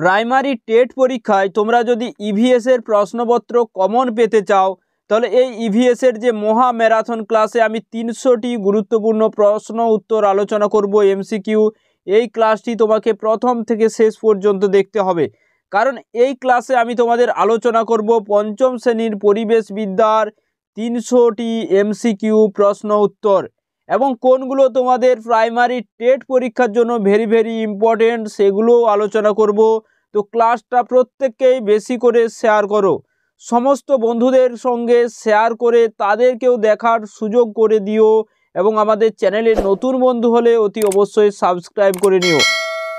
primary TET পরীক্ষায় তোমরা যদি ইভিএসের e প্রশ্নপত্র কমন পেতে চাও তাহলে এই ইভিএসের e যে মহা ম্যারাথন ক্লাসে আমি তিনশোটি গুরুত্বপূর্ণ প্রশ্ন উত্তর আলোচনা করব এমসিকিউ এই ক্লাসটি তোমাকে প্রথম থেকে শেষ পর্যন্ত দেখতে হবে কারণ এই ক্লাসে আমি তোমাদের আলোচনা করব পঞ্চম শ্রেণীর পরিবেশ বিদ্যার তিনশোটি এমসিকিউ প্রশ্ন উত্তর এবং কোনগুলো তোমাদের প্রাইমারি টেট পরীক্ষার জন্য ভেরি ভেরি ইম্পর্টেন্ট সেগুলোও আলোচনা করব তো ক্লাসটা প্রত্যেককেই বেশি করে শেয়ার করো সমস্ত বন্ধুদের সঙ্গে শেয়ার করে তাদেরকেও দেখার সুযোগ করে দিও এবং আমাদের চ্যানেলে নতুন বন্ধু হলে অতি অবশ্যই সাবস্ক্রাইব করে নিও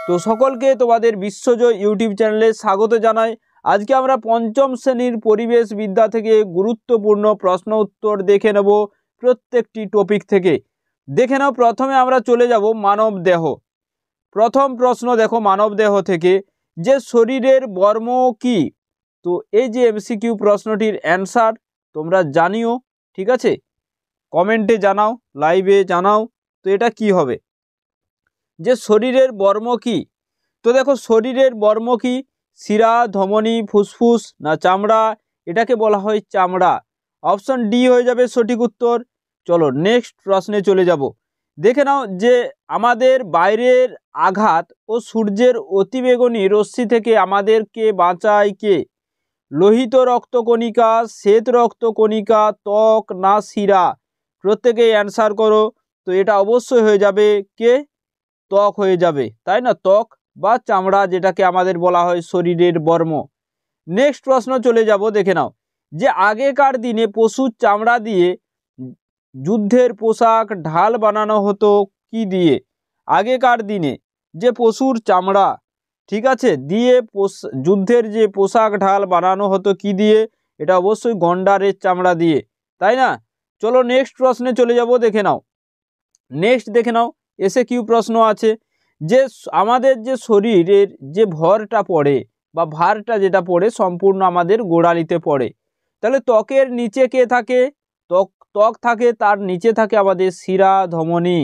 তো সকলকে তোমাদের বিশ্বজয় ইউটিউব চ্যানেলে স্বাগত জানাই আজকে আমরা পঞ্চম শ্রেণীর পরিবেশ বিদ্যা থেকে গুরুত্বপূর্ণ প্রশ্ন উত্তর দেখে নেব প্রত্যেকটি টপিক থেকে দেখে নাও প্রথমে আমরা চলে যাব মানব দেহ প্রথম প্রশ্ন দেখো মানব দেহ থেকে যে শরীরের বর্ম কি তো এই যে এমসিকিউ প্রশ্নটির অ্যান্সার তোমরা জানিও ঠিক আছে কমেন্টে জানাও লাইভে জানাও তো এটা কি হবে যে শরীরের বর্ম কি তো দেখো শরীরের বর্ম কি শিরা ধমনি ফুসফুস না চামড়া এটাকে বলা হয় চামড়া অপশন ডি হয়ে যাবে সঠিক উত্তর চলো নেক্সট প্রশ্নে চলে যাব দেখে নাও যে আমাদের বাইরের আঘাত ও সূর্যের অতিবেগুনি রশ্মি থেকে আমাদেরকে বাঁচায় কে লোহিত রক্তকণিকা শ্বেত রক্তকণিকা ত্বক না শিরা প্রত্যেকে অ্যান্সার করো তো এটা অবশ্যই হয়ে যাবে কে ত্বক হয়ে যাবে তাই না ত্বক বা চামড়া যেটাকে আমাদের বলা হয় শরীরের বর্ম নেক্সট প্রশ্ন চলে যাব দেখে নাও যে আগেকার দিনে পশুর চামড়া দিয়ে যুদ্ধের পোশাক ঢাল বানানো হতো কি দিয়ে আগেকার দিনে যে পশুর চামড়া ঠিক আছে দিয়ে যুদ্ধের যে পোশাক ঢাল বানানো হতো কি দিয়ে এটা অবশ্যই গন্ডারের চামড়া দিয়ে তাই না চলো নেক্সট প্রশ্নে চলে যাব দেখে নাও নেক্সট দেখে নাও এসে কিউ প্রশ্ন আছে যে আমাদের যে শরীরের যে ভরটা পড়ে বা ভারটা যেটা পড়ে সম্পূর্ণ আমাদের গোড়ালিতে পড়ে তাহলে ত্বকের নিচে কে থাকে ত্বক ত্বক থাকে তার নিচে থাকে আমাদের শিরা ধমনী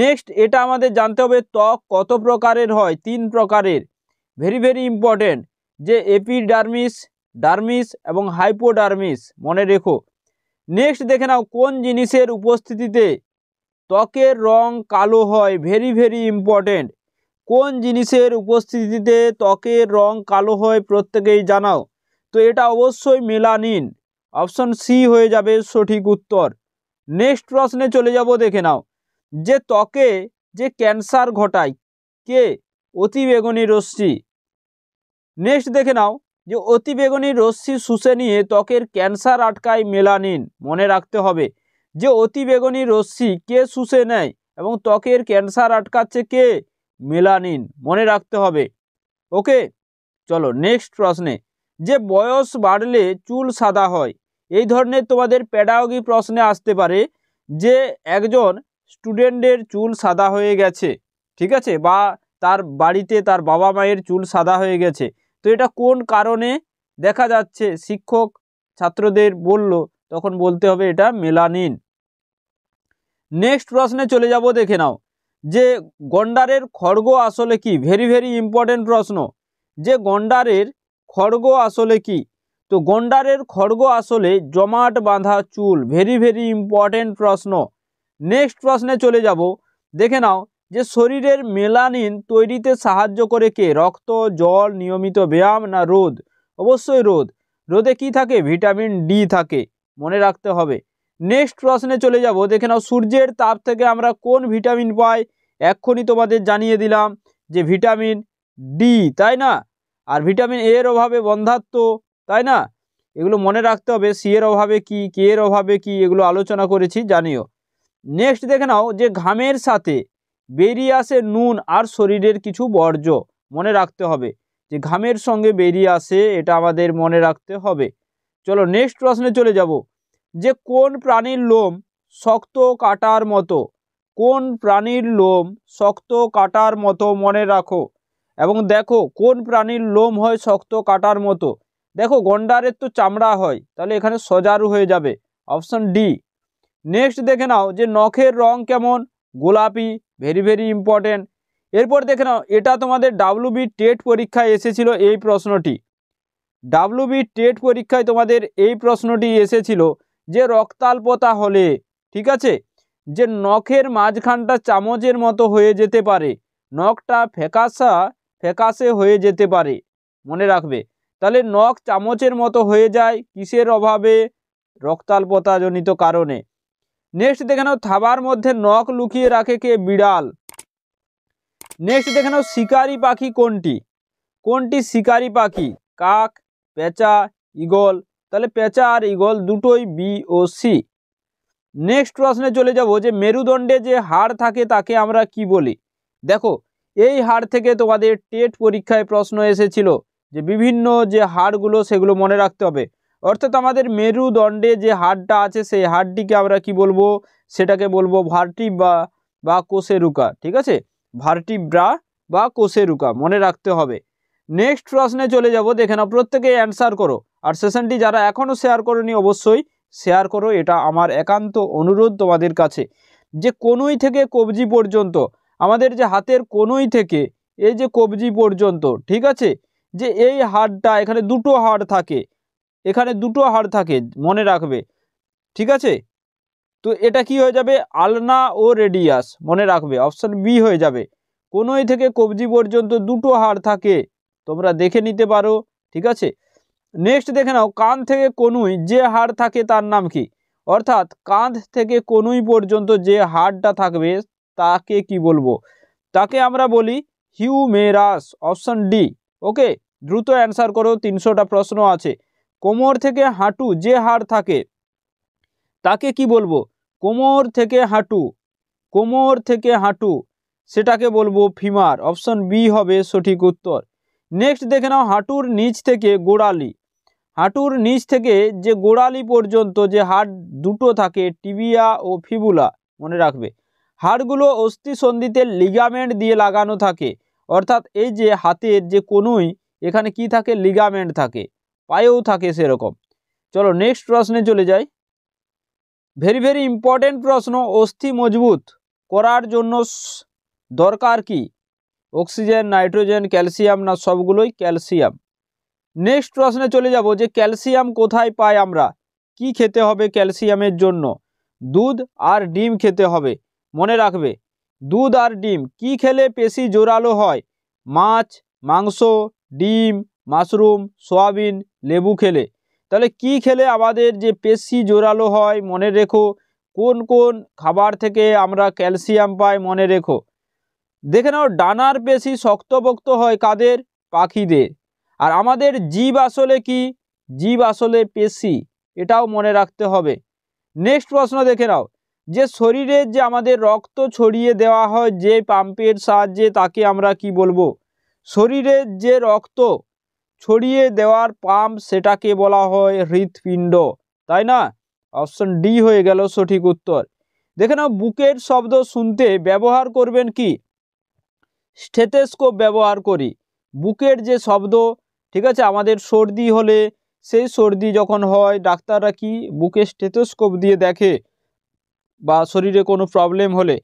নেক্সট এটা আমাদের জানতে হবে ত্বক কত প্রকারের হয় তিন প্রকারের ভেরি ভেরি ইম্পর্টেন্ট যে এপিডার্মিস ডার্মিস এবং হাইপোডার্মিস মনে রেখো নেক্সট দেখে নাও কোন জিনিসের উপস্থিতিতে ত্বকের রং কালো হয় ভেরি ভেরি ইম্পর্টেন্ট কোন জিনিসের উপস্থিতিতে ত্বকের রং কালো হয় প্রত্যেকেই জানাও তো এটা অবশ্যই মেলানিন অপশন সি হয়ে যাবে সঠিক উত্তর নেক্সট প্রশ্নে চলে যাব দেখে নাও যে ত্বকে যে ক্যান্সার ঘটায় কে বেগুনি রশ্মি নেক্সট দেখে নাও যে বেগুনি রশ্মি শুষে নিয়ে ত্বকের ক্যান্সার আটকায় মেলানিন মনে রাখতে হবে যে বেগুনি রশ্মি কে শুষে নেয় এবং ত্বকের ক্যান্সার আটকাচ্ছে কে মেলানিন মনে রাখতে হবে ওকে চলো নেক্সট প্রশ্নে যে বয়স বাড়লে চুল সাদা হয় এই ধরনের তোমাদের প্যাডাগি প্রশ্নে আসতে পারে যে একজন স্টুডেন্টের চুল সাদা হয়ে গেছে ঠিক আছে বা তার বাড়িতে তার বাবা মায়ের চুল সাদা হয়ে গেছে তো এটা কোন কারণে দেখা যাচ্ছে শিক্ষক ছাত্রদের বলল তখন বলতে হবে এটা মেলানিন নেক্সট প্রশ্নে চলে যাব দেখে নাও যে গন্ডারের খড়গ আসলে কি ভেরি ভেরি ইম্পর্টেন্ট প্রশ্ন যে গন্ডারের খড়গ আসলে কি তো গন্ডারের খড়গ আসলে জমাট বাঁধা চুল ভেরি ভেরি ইম্পর্টেন্ট প্রশ্ন নেক্সট প্রশ্নে চলে যাব দেখে নাও যে শরীরের মেলানিন তৈরিতে সাহায্য করে কে রক্ত জল নিয়মিত ব্যায়াম না রোদ অবশ্যই রোদ রোদে কি থাকে ভিটামিন ডি থাকে মনে রাখতে হবে নেক্সট প্রশ্নে চলে যাব দেখে নাও সূর্যের তাপ থেকে আমরা কোন ভিটামিন পাই এক্ষুনি তোমাদের জানিয়ে দিলাম যে ভিটামিন ডি তাই না আর ভিটামিন এর অভাবে বন্ধাত্ম তাই না এগুলো মনে রাখতে হবে সি এর অভাবে কি কে এর অভাবে কি এগুলো আলোচনা করেছি জানিও নেক্সট দেখে নাও যে ঘামের সাথে বেরিয়ে আসে নুন আর শরীরের কিছু বর্জ্য মনে রাখতে হবে যে ঘামের সঙ্গে বেরিয়ে আসে এটা আমাদের মনে রাখতে হবে চলো নেক্সট প্রশ্নে চলে যাব যে কোন প্রাণীর লোম শক্ত কাটার মতো কোন প্রাণীর লোম শক্ত কাটার মতো মনে রাখো এবং দেখো কোন প্রাণীর লোম হয় শক্ত কাটার মতো দেখো গন্ডারের তো চামড়া হয় তাহলে এখানে সজারু হয়ে যাবে অপশন ডি নেক্সট দেখে নাও যে নখের রং কেমন গোলাপি ভেরি ভেরি ইম্পর্টেন্ট এরপর দেখে নাও এটা তোমাদের বি টেট পরীক্ষায় এসেছিল এই প্রশ্নটি বি টেট পরীক্ষায় তোমাদের এই প্রশ্নটি এসেছিল যে রক্তাল্পতা হলে ঠিক আছে যে নখের মাঝখানটা চামচের মতো হয়ে যেতে পারে নখটা ফ্যাকাশা ফ্যাকাশে হয়ে যেতে পারে মনে রাখবে তাহলে নখ চামচের মতো হয়ে যায় কিসের অভাবে রক্তাল্পতাজনিত কারণে নেক্সট দেখানো থাবার মধ্যে নখ লুকিয়ে রাখে কে বিড়াল নেক্সট দেখানো শিকারি পাখি কোনটি কোনটি শিকারি পাখি কাক পেঁচা ইগল তাহলে পেঁচা আর ইগল দুটোই বি ও সি নেক্সট প্রশ্নে চলে যাব যে মেরুদণ্ডে যে হাড় থাকে তাকে আমরা কি বলি দেখো এই হাড় থেকে তোমাদের টেট পরীক্ষায় প্রশ্ন এসেছিল যে বিভিন্ন যে হাড়গুলো সেগুলো মনে রাখতে হবে অর্থাৎ আমাদের মেরুদণ্ডে যে হাড়টা আছে সেই হাড়টিকে আমরা কি বলবো সেটাকে বলবো ভার্টি বা কোষেরুকা ঠিক আছে ব্রা বা কোষেরুকা মনে রাখতে হবে নেক্সট প্রশ্নে চলে যাব দেখে না প্রত্যেকে অ্যান্সার করো আর সেশনটি যারা এখনও শেয়ার করনি অবশ্যই শেয়ার করো এটা আমার একান্ত অনুরোধ তোমাদের কাছে যে কোনোই থেকে কবজি পর্যন্ত আমাদের যে হাতের কোনোই থেকে এই যে কবজি পর্যন্ত ঠিক আছে যে এই হাড়টা এখানে দুটো হাড় থাকে এখানে দুটো হাড় থাকে মনে রাখবে ঠিক আছে তো এটা কি হয়ে যাবে আলনা ও রেডিয়াস মনে রাখবে অপশান বি হয়ে যাবে কোনোই থেকে কবজি পর্যন্ত দুটো হাড় থাকে তোমরা দেখে নিতে পারো ঠিক আছে নেক্সট দেখে নাও কান থেকে কনুই যে হাড় থাকে তার নাম কি অর্থাৎ কাঁধ থেকে কনুই পর্যন্ত যে হাড়টা থাকবে তাকে কি বলবো তাকে আমরা বলি হিউমেরাস অপশান ডি ওকে দ্রুত অ্যান্সার করো তিনশোটা প্রশ্ন আছে কোমর থেকে হাঁটু যে হাড় থাকে তাকে কি বলবো কোমর থেকে হাঁটু কোমর থেকে হাঁটু সেটাকে বলবো ফিমার অপশন বি হবে সঠিক উত্তর নেক্সট দেখে নাও হাঁটুর নিচ থেকে গোড়ালি হাঁটুর নিচ থেকে যে গোড়ালি পর্যন্ত যে হাড় দুটো থাকে টিবিয়া ও ফিবুলা মনে রাখবে হাড়গুলো অস্থিসন্ধিতে লিগামেন্ট দিয়ে লাগানো থাকে অর্থাৎ এই যে হাতের যে কোনোই এখানে কি থাকে লিগামেন্ট থাকে পায়েও থাকে সেরকম চলো নেক্সট প্রশ্নে চলে যাই ভেরি ভেরি ইম্পর্টেন্ট প্রশ্ন অস্থি মজবুত করার জন্য দরকার কি অক্সিজেন নাইট্রোজেন ক্যালসিয়াম না সবগুলোই ক্যালসিয়াম নেক্সট প্রশ্নে চলে যাব যে ক্যালসিয়াম কোথায় পাই আমরা কি খেতে হবে ক্যালসিয়ামের জন্য দুধ আর ডিম খেতে হবে মনে রাখবে দুধ আর ডিম কি খেলে পেশি জোরালো হয় মাছ মাংস ডিম মাশরুম সয়াবিন লেবু খেলে তাহলে কি খেলে আমাদের যে পেশি জোরালো হয় মনে রেখো কোন কোন খাবার থেকে আমরা ক্যালসিয়াম পাই মনে রেখো দেখে নাও ডানার পেশি শক্তপোক্ত হয় কাদের পাখিদের আর আমাদের জীব আসলে কি জীব আসলে পেশি এটাও মনে রাখতে হবে নেক্সট প্রশ্ন দেখে নাও যে শরীরের যে আমাদের রক্ত ছড়িয়ে দেওয়া হয় যে পাম্পের সাহায্যে তাকে আমরা কি বলবো শরীরের যে রক্ত ছড়িয়ে দেওয়ার পাম্প সেটাকে বলা হয় হৃৎপিণ্ড তাই না অপশন ডি হয়ে গেল সঠিক উত্তর দেখে নাও বুকের শব্দ শুনতে ব্যবহার করবেন কি স্টেথেস্কোপ ব্যবহার করি বুকের যে শব্দ ঠিক আছে আমাদের সর্দি হলে সেই সর্দি যখন হয় ডাক্তাররা কি বুকে স্টেথোস্কোপ দিয়ে দেখে বা শরীরে কোনো প্রবলেম হলে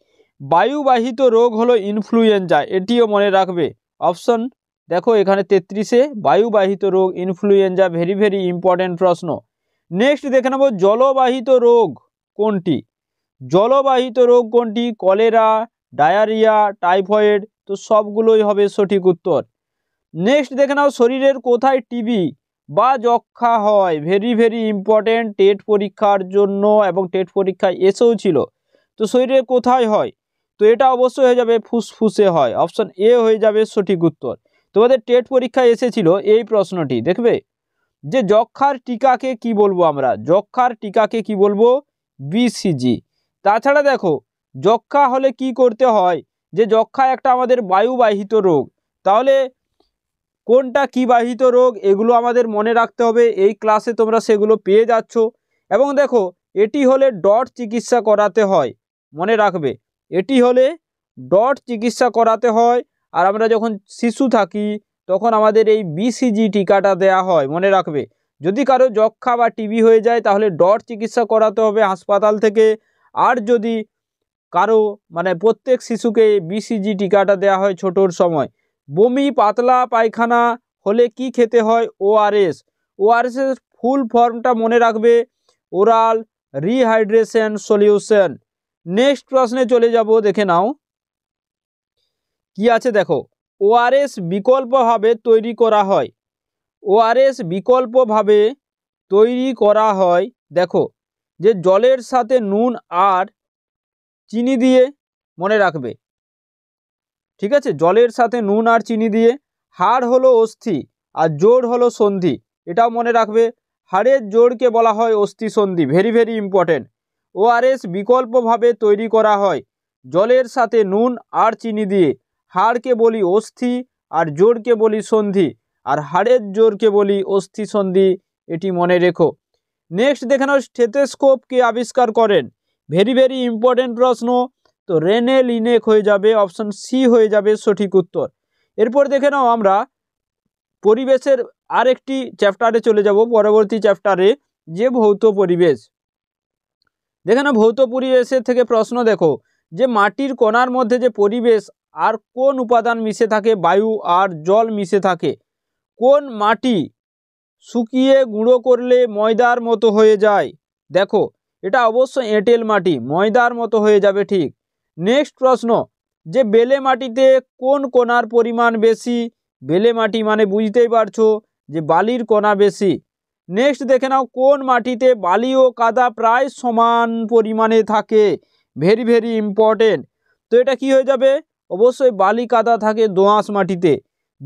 বায়ুবাহিত রোগ হলো ইনফ্লুয়েঞ্জা এটিও মনে রাখবে অপশন দেখো এখানে তেত্রিশে বায়ুবাহিত রোগ ইনফ্লুয়েঞ্জা ভেরি ভেরি ইম্পর্টেন্ট প্রশ্ন নেক্সট দেখে নেব জলবাহিত রোগ কোনটি জলবাহিত রোগ কোনটি কলেরা ডায়ারিয়া টাইফয়েড তো সবগুলোই হবে সঠিক উত্তর নেক্সট দেখে নাও শরীরের কোথায় টিবি বা যক্ষা হয় ভেরি ভেরি ইম্পর্টেন্ট টেট পরীক্ষার জন্য এবং টেট পরীক্ষায় এসেও ছিল তো শরীরে কোথায় হয় তো এটা অবশ্যই হয়ে যাবে ফুসফুসে হয় অপশন এ হয়ে যাবে সঠিক উত্তর তোমাদের টেট পরীক্ষায় এসেছিল এই প্রশ্নটি দেখবে যে যক্ষার টিকাকে কি বলবো আমরা যক্ষার টিকাকে কি বলবো বিসিজি তাছাড়া দেখো যক্ষা হলে কি করতে হয় যে যক্ষা একটা আমাদের বায়ুবাহিত রোগ তাহলে কোনটা কি বাহিত রোগ এগুলো আমাদের মনে রাখতে হবে এই ক্লাসে তোমরা সেগুলো পেয়ে যাচ্ছ এবং দেখো এটি হলে ডট চিকিৎসা করাতে হয় মনে রাখবে এটি হলে ডট চিকিৎসা করাতে হয় আর আমরা যখন শিশু থাকি তখন আমাদের এই বিসিজি টিকাটা দেয়া হয় মনে রাখবে যদি কারো যক্ষা বা টিবি হয়ে যায় তাহলে ডট চিকিৎসা করাতে হবে হাসপাতাল থেকে আর যদি কারো মানে প্রত্যেক শিশুকে বিসিজি টিকাটা দেয়া হয় ছোটোর সময় বমি পাতলা পায়খানা হলে কি খেতে হয় ওআরএস ওআরএসের ফুল ফর্মটা মনে রাখবে ওরাল রিহাইড্রেশন সলিউশন নেক্সট প্রশ্নে চলে যাব দেখে নাও কি আছে দেখো ওআরএস বিকল্পভাবে তৈরি করা হয় ওআরএস বিকল্পভাবে তৈরি করা হয় দেখো যে জলের সাথে নুন আর চিনি দিয়ে মনে রাখবে ঠিক আছে জলের সাথে নুন আর চিনি দিয়ে হাড় হলো অস্থি আর জোর হলো সন্ধি এটাও মনে রাখবে হাড়ের জোরকে বলা হয় অস্থি সন্ধি ভেরি ভেরি ইম্পর্টেন্ট ওআরএস বিকল্পভাবে তৈরি করা হয় জলের সাথে নুন আর চিনি দিয়ে হাড়কে বলি অস্থি আর জোরকে বলি সন্ধি আর হাড়ের জোরকে বলি অস্থি সন্ধি এটি মনে রেখো নেক্সট দেখানো স্টেথেস্কোপকে আবিষ্কার করেন ভেরি ভেরি ইম্পর্টেন্ট প্রশ্ন তো রেনে লিনেক হয়ে যাবে অপশন সি হয়ে যাবে সঠিক উত্তর এরপর দেখে নাও আমরা পরিবেশের আরেকটি চ্যাপ্টারে চলে যাব পরবর্তী চ্যাপ্টারে যে ভৌত পরিবেশ যেখানে ভৌত পরিবেশে থেকে প্রশ্ন দেখো যে মাটির কণার মধ্যে যে পরিবেশ আর কোন উপাদান মিশে থাকে বায়ু আর জল মিশে থাকে কোন মাটি শুকিয়ে গুঁড়ো করলে ময়দার মতো হয়ে যায় দেখো এটা অবশ্য এঁটেল মাটি ময়দার মতো হয়ে যাবে ঠিক নেক্সট প্রশ্ন যে বেলে মাটিতে কোন কণার পরিমাণ বেশি বেলে মাটি মানে বুঝতেই পারছো যে বালির কণা বেশি নেক্সট দেখে নাও কোন মাটিতে বালি ও কাদা প্রায় সমান পরিমাণে থাকে ভেরি ভেরি ইম্পর্টেন্ট তো এটা কি হয়ে যাবে অবশ্যই বালি কাদা থাকে দোঁয়াশ মাটিতে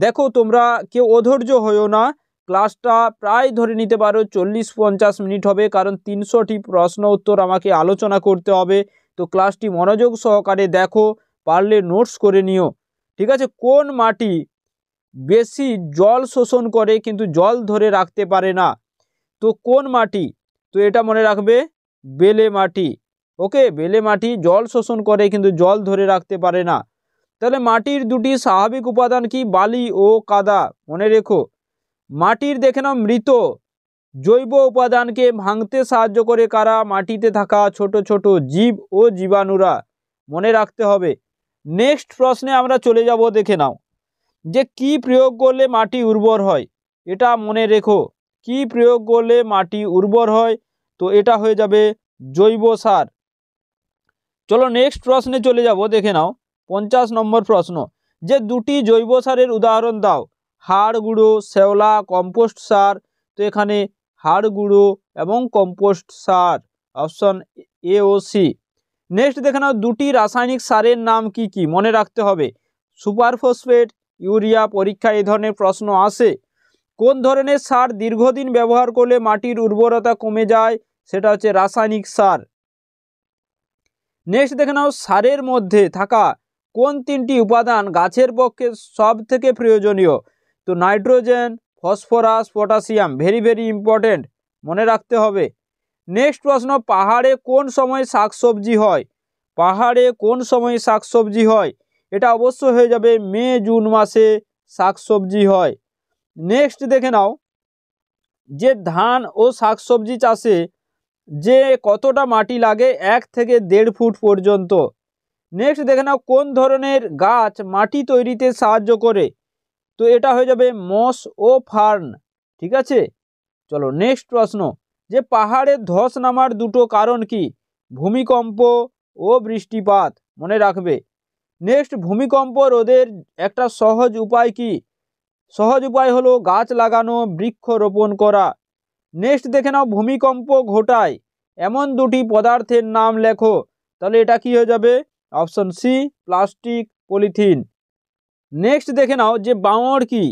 দেখো তোমরা কেউ অধৈর্য হয়েও না ক্লাসটা প্রায় ধরে নিতে পারো চল্লিশ পঞ্চাশ মিনিট হবে কারণ তিনশোটি প্রশ্ন উত্তর আমাকে আলোচনা করতে হবে তো ক্লাসটি মনোযোগ সহকারে দেখো পারলে নোটস করে নিও ঠিক আছে কোন মাটি বেশি জল শোষণ করে কিন্তু জল ধরে রাখতে পারে না তো কোন মাটি তো এটা মনে রাখবে বেলে মাটি ওকে বেলে মাটি জল শোষণ করে কিন্তু জল ধরে রাখতে পারে না তাহলে মাটির দুটি স্বাভাবিক উপাদান কি বালি ও কাদা মনে রেখো মাটির দেখে নাও মৃত জৈব উপাদানকে ভাঙতে সাহায্য করে কারা মাটিতে থাকা ছোট ছোট জীব ও জীবাণুরা মনে রাখতে হবে নেক্সট প্রশ্নে আমরা চলে যাব দেখে নাও যে কি প্রয়োগ করলে মাটি উর্বর হয় এটা মনে রেখো কি প্রয়োগ করলে মাটি উর্বর হয় তো এটা হয়ে যাবে জৈব সার চলো নেক্সট প্রশ্নে চলে যাব দেখে নাও পঞ্চাশ নম্বর প্রশ্ন যে দুটি জৈব সারের উদাহরণ দাও হাড় গুঁড়ো শ্যাওলা কম্পোস্ট সার তো এখানে হাড় গুঁড়ো এবং কম্পোস্ট সার অপশন এ ও সি নেক্সট দেখে নাও দুটি রাসায়নিক সারের নাম কি কি মনে রাখতে হবে সুপারফসফেট ইউরিয়া পরীক্ষা এই ধরনের প্রশ্ন আসে কোন ধরনের সার দীর্ঘদিন ব্যবহার করলে মাটির উর্বরতা কমে যায় সেটা হচ্ছে রাসায়নিক সার নেক্সট দেখে নাও সারের মধ্যে থাকা কোন তিনটি উপাদান গাছের পক্ষে সব থেকে প্রয়োজনীয় তো nitrogen phosphorus potassium very very important মনে রাখতে হবে নেক্সট প্রশ্ন পাহাড়ে কোন সময় শাকসবজি হয় পাহাড়ে কোন সময় শাকসবজি হয় এটা অবশ্য হয়ে যাবে মে জুন মাসে শাকসবজি হয় নেক্সট দেখে নাও যে ধান ও শাকসবজি চাষে যে কতটা মাটি লাগে এক থেকে দেড় ফুট পর্যন্ত নেক্সট দেখে নাও কোন ধরনের গাছ মাটি তৈরিতে সাহায্য করে তো এটা হয়ে যাবে মস ও ফার্ন ঠিক আছে চলো নেক্সট প্রশ্ন যে পাহাড়ে ধস নামার দুটো কারণ কি ভূমিকম্প ও বৃষ্টিপাত মনে রাখবে নেক্সট ভূমিকম্প রোধের একটা সহজ উপায় কি সহজ উপায় হলো গাছ লাগানো বৃক্ষরোপণ করা নেক্সট দেখে নাও ভূমিকম্প ঘটায় এমন দুটি পদার্থের নাম লেখো তাহলে এটা কি হয়ে যাবে option C plastic polythene next দেখে নাও যে বাঁওয়ার কি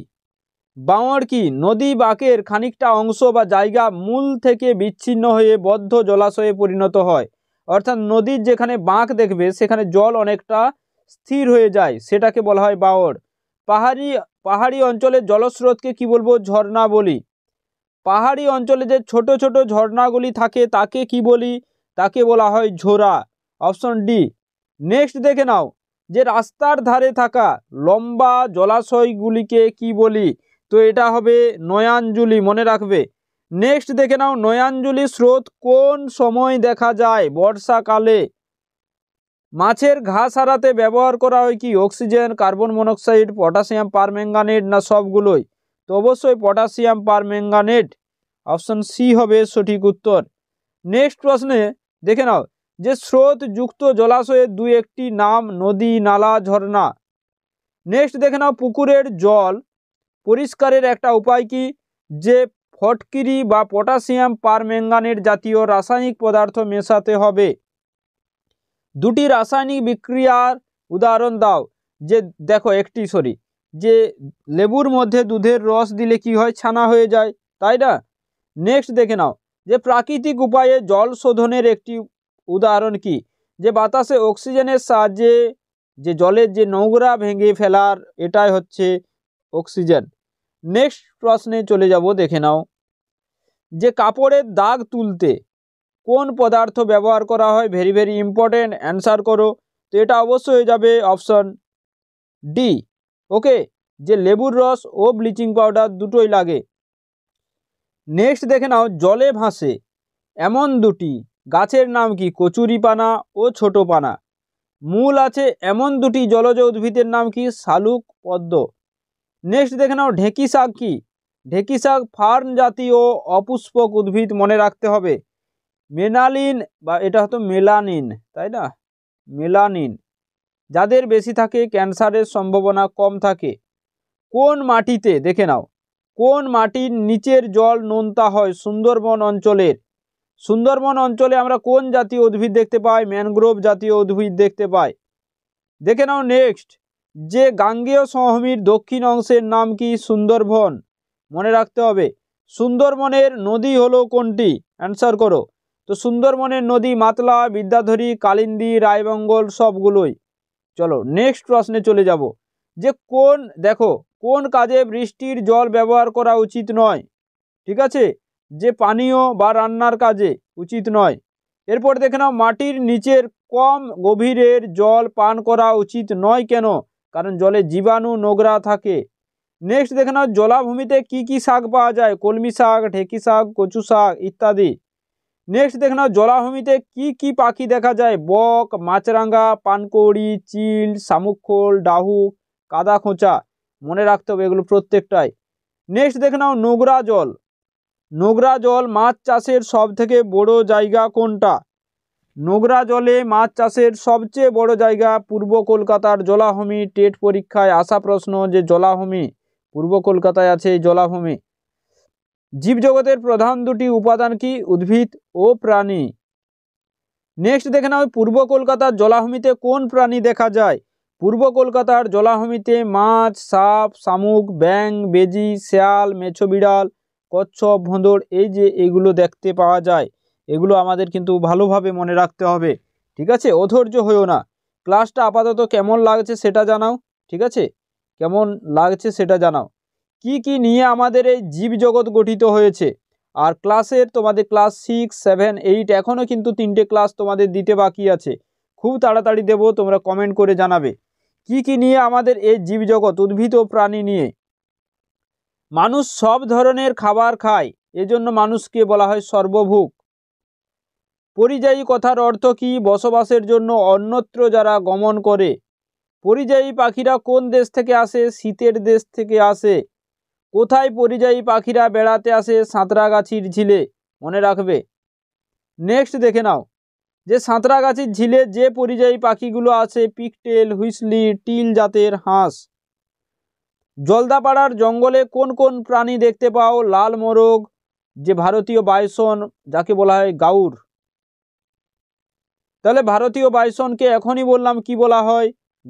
বাঁওয়ার কি নদী বাঁকের খানিকটা অংশ বা জায়গা মূল থেকে বিচ্ছিন্ন হয়ে বদ্ধ জলাশয়ে পরিণত হয় অর্থাৎ নদীর যেখানে বাঁক দেখবে সেখানে জল অনেকটা স্থির হয়ে যায় সেটাকে বলা হয় বাওর পাহাড়ি পাহাড়ি অঞ্চলের জলস্রোতকে কি বলবো ঝর্ণা বলি পাহাড়ি অঞ্চলে যে ছোট ছোট ঝর্ণাগুলি থাকে তাকে কি বলি তাকে বলা হয় ঝোরা অপশন ডি নেক্সট দেখে নাও যে রাস্তার ধারে থাকা লম্বা জলাশয়গুলিকে কি বলি তো এটা হবে নয়াঞ্জলি মনে রাখবে নেক্সট দেখে নাও নয়াঞ্জলি স্রোত কোন সময় দেখা যায় বর্ষাকালে মাছের ঘা সারাতে ব্যবহার করা হয় কি oxygen carbon monoxide potassium permanganate না সবগুলোই তো অবশ্যই পটাশিয়াম পারমেঙ্গানেট অপশন সি হবে সঠিক উত্তর নেক্সট প্রশ্নে দেখে নাও যে স্রোতযুক্ত জলাশয়ের দু একটি নাম নদী নালা ঝর্ণা নেক্সট দেখে নাও পুকুরের জল পরিষ্কারের একটা উপায় কি যে ফটকিরি বা পটাশিয়াম পারমেঙ্গানেট জাতীয় রাসায়নিক পদার্থ মেশাতে হবে দুটি রাসায়নিক বিক্রিয়ার উদাহরণ দাও যে দেখো একটি সরি যে লেবুর মধ্যে দুধের রস দিলে কি হয় ছানা হয়ে যায় তাই না নেক্সট দেখে নাও যে প্রাকৃতিক উপায়ে জল শোধনের একটি উদাহরণ কি যে বাতাসে অক্সিজেনের সাহায্যে যে জলের যে নোংরা ভেঙে ফেলার এটাই হচ্ছে অক্সিজেন নেক্সট প্রশ্নে চলে যাব দেখে নাও যে কাপড়ের দাগ তুলতে কোন পদার্থ ব্যবহার করা হয় ভেরি ভেরি ইম্পর্টেন্ট অ্যান্সার করো তো এটা অবশ্যই হয়ে যাবে অপশন ডি ওকে যে লেবুর রস ও ব্লিচিং পাউডার দুটোই লাগে নেক্সট দেখে নাও জলে ভাসে এমন দুটি গাছের নাম কি কচুরিপানা ও ছোট পানা মূল আছে এমন দুটি জলজ উদ্ভিদের নাম কি শালুক পদ্ম নেক্সট দেখে নাও ঢেঁকি শাক কি ঢেঁকি শাক ফার্ন জাতীয় অপুষ্পক উদ্ভিদ মনে রাখতে হবে মেনালিন বা এটা হতো মেলানিন তাই না মেলানিন যাদের বেশি থাকে ক্যান্সারের সম্ভাবনা কম থাকে কোন মাটিতে দেখে নাও কোন মাটির নিচের জল নোনতা হয় সুন্দরবন অঞ্চলের সুন্দরবন অঞ্চলে আমরা কোন জাতীয় উদ্ভিদ দেখতে পাই ম্যানগ্রোভ জাতীয় উদ্ভিদ দেখতে পাই দেখে নাও নেক্সট যে গাঙ্গেয় সমভূমির দক্ষিণ অংশের নাম কি সুন্দরবন মনে রাখতে হবে সুন্দরবনের নদী হলো কোনটি অ্যান্সার করো তো সুন্দরবনের নদী মাতলা বিদ্যাধরী কালিন্দি রায়বঙ্গল সবগুলোই চলো নেক্সট প্রশ্নে চলে যাব যে কোন দেখো কোন কাজে বৃষ্টির জল ব্যবহার করা উচিত নয় ঠিক আছে যে পানীয় বা রান্নার কাজে উচিত নয় এরপর দেখে নাও মাটির নিচের কম গভীরের জল পান করা উচিত নয় কেন কারণ জলে জীবাণু নোংরা থাকে নেক্সট দেখে নাও জলাভূমিতে কি কি শাক পাওয়া যায় কলমি শাক ঢেকি শাক কচু শাক ইত্যাদি নেক্সট দেখে নাও জলাভূমিতে কি কি পাখি দেখা যায় বক মাছরাঙ্গা পানকৌড়ি চিল শামুকখোল ডাহুক কাদা খোঁচা মনে রাখতে হবে এগুলো প্রত্যেকটাই নেক্সট দেখে নাও নোংরা জল নোংরা জল মাছ চাষের সব থেকে বড় জায়গা কোনটা নোংরা জলে মাছ চাষের সবচেয়ে বড় জায়গা পূর্ব কলকাতার জলাভূমি টেট পরীক্ষায় আসা প্রশ্ন যে জলাভূমি পূর্ব কলকাতায় আছে এই জলাভূমি জীবজগতের প্রধান দুটি উপাদান কি উদ্ভিদ ও প্রাণী নেক্সট দেখে নাও পূর্ব কলকাতার জলাভূমিতে কোন প্রাণী দেখা যায় পূর্ব কলকাতার জলাভূমিতে মাছ সাপ শামুক ব্যাং বেজি শেয়াল মেছো বিড়াল কচ্ছপ ভোঁদর এই যে এগুলো দেখতে পাওয়া যায় এগুলো আমাদের কিন্তু ভালোভাবে মনে রাখতে হবে ঠিক আছে অধৈর্য হয়েও না ক্লাসটা আপাতত কেমন লাগছে সেটা জানাও ঠিক আছে কেমন লাগছে সেটা জানাও কি কি নিয়ে আমাদের এই জীবজগৎ গঠিত হয়েছে আর ক্লাসের তোমাদের ক্লাস সিক্স সেভেন এইট এখনও কিন্তু তিনটে ক্লাস তোমাদের দিতে বাকি আছে খুব তাড়াতাড়ি দেব তোমরা কমেন্ট করে জানাবে কি কি নিয়ে আমাদের এই জীবজগৎ উদ্ভিদ ও প্রাণী নিয়ে মানুষ সব ধরনের খাবার খায় এজন্য মানুষকে বলা হয় সর্বভুক পরিযায়ী কথার অর্থ কি বসবাসের জন্য অন্যত্র যারা গমন করে পরিযায়ী পাখিরা কোন দেশ থেকে আসে শীতের দেশ থেকে আসে কোথায় পরিযায়ী পাখিরা বেড়াতে আসে সাঁতরাগাছির ঝিলে মনে রাখবে নেক্সট দেখে নাও যে সাঁতরাগাছির ঝিলে যে পরিযায়ী পাখিগুলো আছে পিকটেল হুইসলি টিল জাতের হাঁস জলদাপাড়ার জঙ্গলে কোন কোন প্রাণী দেখতে পাও লাল মোরগ যে ভারতীয় বাইসন যাকে বলা হয় গাউর তাহলে ভারতীয় বাইসনকে এখনই বললাম কি বলা হয়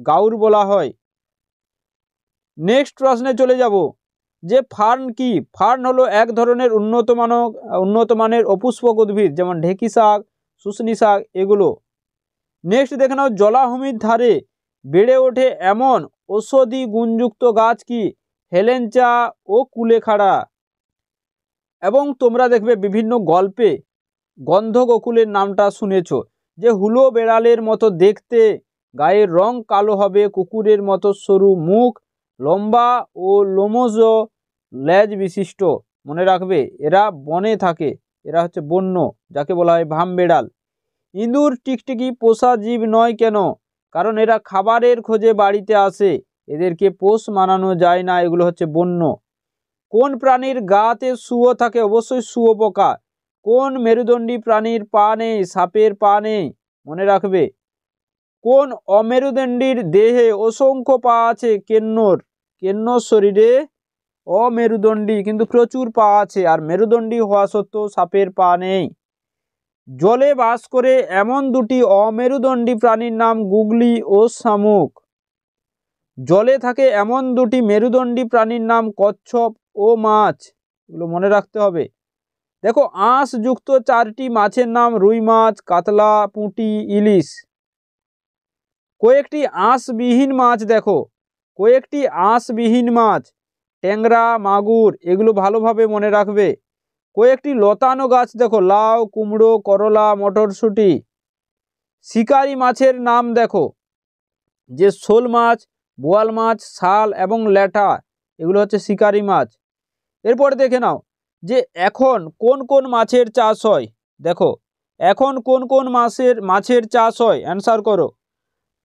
গাউর বলা হয় নেক্সট প্রশ্নে চলে যাব যে ফার্ন কি ফার্ন হলো এক ধরনের উন্নত মানের অপুষ্পক উদ্ভিদ যেমন ঢেকি শাক শুশনি শাক এগুলো নেক্সট দেখে নাও জলাভূমির ধারে বেড়ে ওঠে এমন ঔষধি গুণযুক্ত গাছ কি হেলেঞ্চা ও কুলেখাড়া এবং তোমরা দেখবে বিভিন্ন গল্পে গন্ধগোকুলের নামটা শুনেছ যে হুলো বেড়ালের মতো দেখতে গায়ের রং কালো হবে কুকুরের মতো সরু মুখ লম্বা ও লোমজ ল্যাজ বিশিষ্ট মনে রাখবে এরা বনে থাকে এরা হচ্ছে বন্য যাকে বলা হয় ভাম বেড়াল ইঁদুর টিকটিকি পোষা জীব নয় কেন কারণ এরা খাবারের খোঁজে বাড়িতে আসে এদেরকে পোষ মানানো যায় না এগুলো হচ্ছে বন্য কোন প্রাণীর গাতে শুয়ো থাকে অবশ্যই শুয়ো পোকা কোন মেরুদণ্ডী প্রাণীর পা নেই সাপের পা নেই মনে রাখবে কোন অমেরুদণ্ডীর দেহে অসংখ্য পা আছে কেন্নর কেন্নর শরীরে অমেরুদণ্ডী কিন্তু প্রচুর পা আছে আর মেরুদণ্ডী হওয়া সত্ত্বেও সাপের পা নেই জলে বাস করে এমন দুটি অমেরুদণ্ডী প্রাণীর নাম গুগলি ও শামুক জলে থাকে এমন দুটি মেরুদণ্ডী প্রাণীর নাম কচ্ছপ ও মাছ এগুলো মনে রাখতে হবে দেখো আঁশযুক্ত চারটি মাছের নাম রুই মাছ কাতলা পুঁটি ইলিশ কয়েকটি আঁশবিহীন মাছ দেখো কয়েকটি আঁশবিহীন মাছ ট্যাংরা মাগুর এগুলো ভালোভাবে মনে রাখবে কয়েকটি লতানো গাছ দেখো লাউ কুমড়ো করলা মটরশুঁটি শিকারি মাছের নাম দেখো যে শোল মাছ বোয়াল মাছ শাল এবং ল্যাটা এগুলো হচ্ছে শিকারি মাছ এরপরে দেখে নাও যে এখন কোন কোন মাছের চাষ হয় দেখো এখন কোন কোন মাছের মাছের চাষ হয় অ্যান্সার করো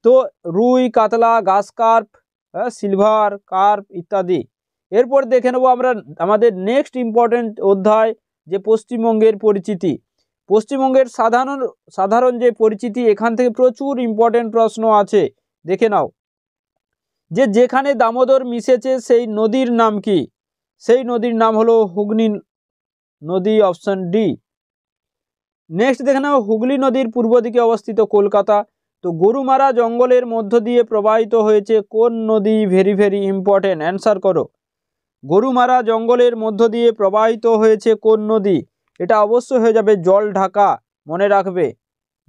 তো রুই কাতলা গাছ কার্প হ্যাঁ, সিলভার কার্প ইত্যাদি এরপর দেখে নেব আমরা আমাদের নেক্সট ইম্পর্টেন্ট অধ্যায় যে পশ্চিমবঙ্গের পরিচিতি পশ্চিমবঙ্গের সাধারণ সাধারণ যে পরিচিতি এখান থেকে প্রচুর ইম্পর্টেন্ট প্রশ্ন আছে দেখে নাও যে যেখানে দামোদর মিশেছে সেই নদীর নাম কি সেই নদীর নাম হলো হুগলি নদী অপশন ডি নেক্সট দেখে নাও হুগলি নদীর পূর্ব দিকে অবস্থিত কলকাতা তো গরুমারা জঙ্গলের মধ্য দিয়ে প্রবাহিত হয়েছে কোন নদী ভেরি ভেরি ইম্পর্টেন্ট অ্যান্সার করো গরুমারা জঙ্গলের মধ্য দিয়ে প্রবাহিত হয়েছে কোন নদী এটা অবশ্য হয়ে যাবে জল ঢাকা মনে রাখবে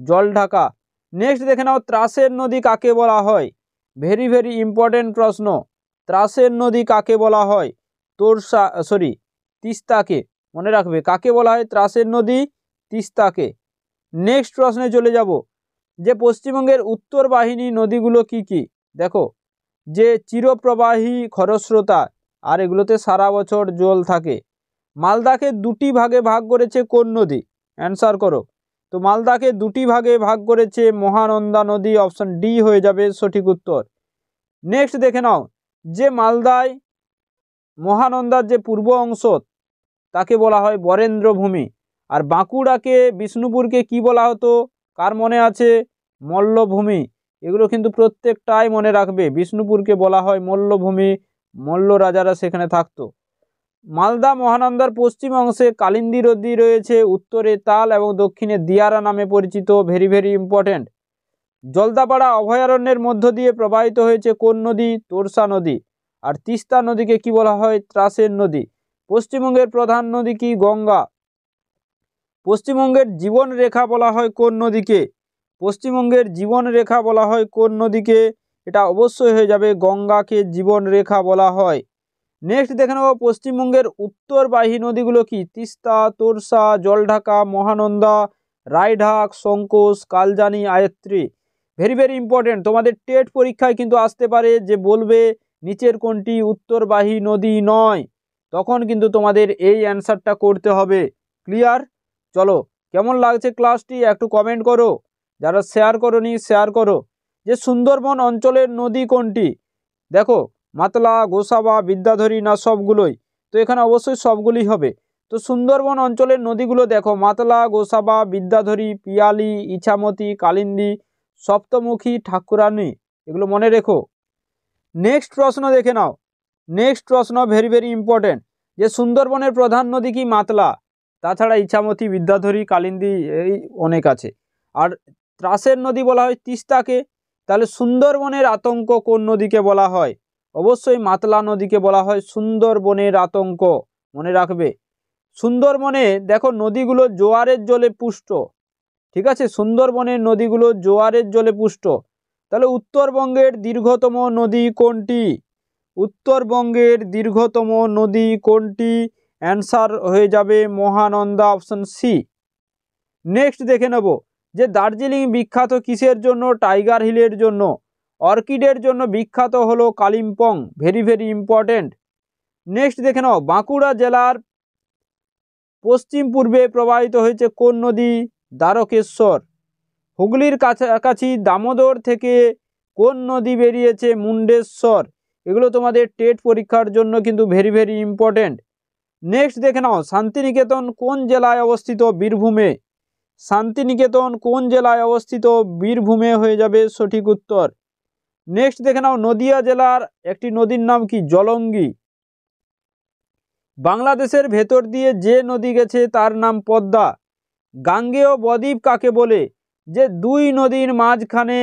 জল ঢাকা নেক্সট দেখে নাও ত্রাসের নদী কাকে বলা হয় ভেরি ভেরি ইম্পর্টেন্ট প্রশ্ন ত্রাসের নদী কাকে বলা হয় তোরসা সরি তিস্তাকে মনে রাখবে কাকে বলা হয় ত্রাসের নদী তিস্তাকে নেক্সট প্রশ্নে চলে যাব যে পশ্চিমবঙ্গের উত্তর বাহিনী নদীগুলো কি কি দেখো যে চিরপ্রবাহী খরস্রোতা আর এগুলোতে সারা বছর জল থাকে মালদাকে দুটি ভাগে ভাগ করেছে কোন নদী অ্যান্সার করো তো মালদাকে দুটি ভাগে ভাগ করেছে মহানন্দা নদী অপশন ডি হয়ে যাবে সঠিক উত্তর নেক্সট দেখে নাও যে মালদায় মহানন্দার যে পূর্ব অংশ তাকে বলা হয় বরেন্দ্র ভূমি আর বাঁকুড়াকে বিষ্ণুপুরকে কি বলা হতো কার মনে আছে মল্লভূমি এগুলো কিন্তু প্রত্যেকটাই মনে রাখবে বিষ্ণুপুরকে বলা হয় মল্লভূমি মল্ল রাজারা সেখানে থাকত মালদা মহানন্দার পশ্চিম অংশে কালিন্দি নদী রয়েছে উত্তরে তাল এবং দক্ষিণে দিয়ারা নামে পরিচিত ভেরি ভেরি ইম্পর্ট্যান্ট জলদাপাড়া অভয়ারণ্যের মধ্য দিয়ে প্রবাহিত হয়েছে কোন নদী তোরসা নদী আর তিস্তা নদীকে কি বলা হয় ত্রাসের নদী পশ্চিমবঙ্গের প্রধান নদী কি গঙ্গা পশ্চিমবঙ্গের জীবন রেখা বলা হয় কোন নদীকে পশ্চিমবঙ্গের জীবন রেখা বলা হয় কোন নদীকে এটা অবশ্যই হয়ে যাবে গঙ্গাকে জীবন রেখা বলা হয় নেক্সট দেখে নেব পশ্চিমবঙ্গের উত্তরবাহী নদীগুলো কি তিস্তা তোরসা জলঢাকা মহানন্দা রায়ঢাক সংকোষ কালজানি আয়ত্রী ভেরি ভেরি ইম্পর্টেন্ট তোমাদের টেট পরীক্ষায় কিন্তু আসতে পারে যে বলবে নিচের কোনটি উত্তরবাহী নদী নয় তখন কিন্তু তোমাদের এই অ্যান্সারটা করতে হবে ক্লিয়ার চলো কেমন লাগছে ক্লাসটি একটু কমেন্ট করো যারা শেয়ার করো শেয়ার করো যে সুন্দরবন অঞ্চলের নদী কোনটি দেখো মাতলা গোসাবা বিদ্যাধরী না সবগুলোই তো এখানে অবশ্যই সবগুলি হবে তো সুন্দরবন অঞ্চলের নদীগুলো দেখো মাতলা গোসাবা বিদ্যাধরী পিয়ালি ইছামতি কালিন্দি সপ্তমুখী ঠাকুরানি এগুলো মনে রেখো নেক্সট প্রশ্ন দেখে নাও নেক্সট প্রশ্ন ভেরি ভেরি ইম্পর্টেন্ট যে সুন্দরবনের প্রধান নদী কি মাতলা তাছাড়া ইছামতি বিদ্যাধরী কালিন্দি এই অনেক আছে আর ত্রাসের নদী বলা হয় তিস্তাকে তাহলে সুন্দরবনের আতঙ্ক কোন নদীকে বলা হয় অবশ্যই মাতলা নদীকে বলা হয় সুন্দরবনের আতঙ্ক মনে রাখবে সুন্দরবনে দেখো নদীগুলো জোয়ারের জলে পুষ্ট ঠিক আছে সুন্দরবনের নদীগুলো জোয়ারের জলে পুষ্ট তাহলে উত্তরবঙ্গের দীর্ঘতম নদী কোনটি উত্তরবঙ্গের দীর্ঘতম নদী কোনটি অ্যান্সার হয়ে যাবে মহানন্দা অপশন সি নেক্সট দেখে নেব যে দার্জিলিং বিখ্যাত কিসের জন্য টাইগার হিলের জন্য অর্কিডের জন্য বিখ্যাত হলো Kalimpong very very important next দেখে নাও বাঁকুড়া জেলার পশ্চিম পূর্বে প্রবাহিত হয়েছে কোন নদী দ্বারকেশ্বর হুগলির কাছাকাছি দামোদর থেকে কোন নদী বেরিয়েছে মুন্ডেশ্বর এগুলো তোমাদের টেট পরীক্ষার জন্য কিন্তু ভেরি ভেরি ইম্পর্টেন্ট নেক্সট দেখে নাও শান্তিনিকেতন কোন জেলায় অবস্থিত বীরভূমে শান্তিনিকেতন কোন জেলায় অবস্থিত বীরভূমে হয়ে যাবে সঠিক উত্তর নেক্সট দেখে নাও নদিয়া জেলার একটি নদীর নাম কি জলঙ্গি বাংলাদেশের ভেতর দিয়ে যে নদী গেছে তার নাম পদ্মা গাঙ্গেয় বদ্বীপ কাকে বলে যে দুই নদীর মাঝখানে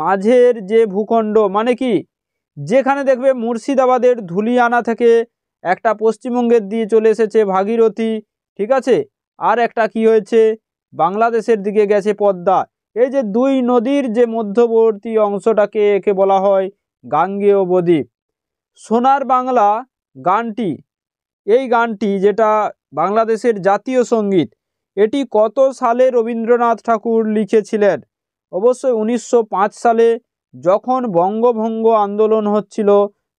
মাঝের যে ভূখণ্ড মানে কি যেখানে দেখবে মুর্শিদাবাদের ধুলিয়ানা থেকে একটা পশ্চিমবঙ্গের দিয়ে চলে এসেছে ভাগীরথী ঠিক আছে আর একটা কি হয়েছে বাংলাদেশের দিকে গেছে পদ্মা এই যে দুই নদীর যে মধ্যবর্তী অংশটাকে একে বলা হয় গাঙ্গেয় বদ্বীপ সোনার বাংলা গানটি এই গানটি যেটা বাংলাদেশের জাতীয় সঙ্গীত এটি কত সালে রবীন্দ্রনাথ ঠাকুর লিখেছিলেন অবশ্যই উনিশশো সালে যখন বঙ্গভঙ্গ আন্দোলন হচ্ছিল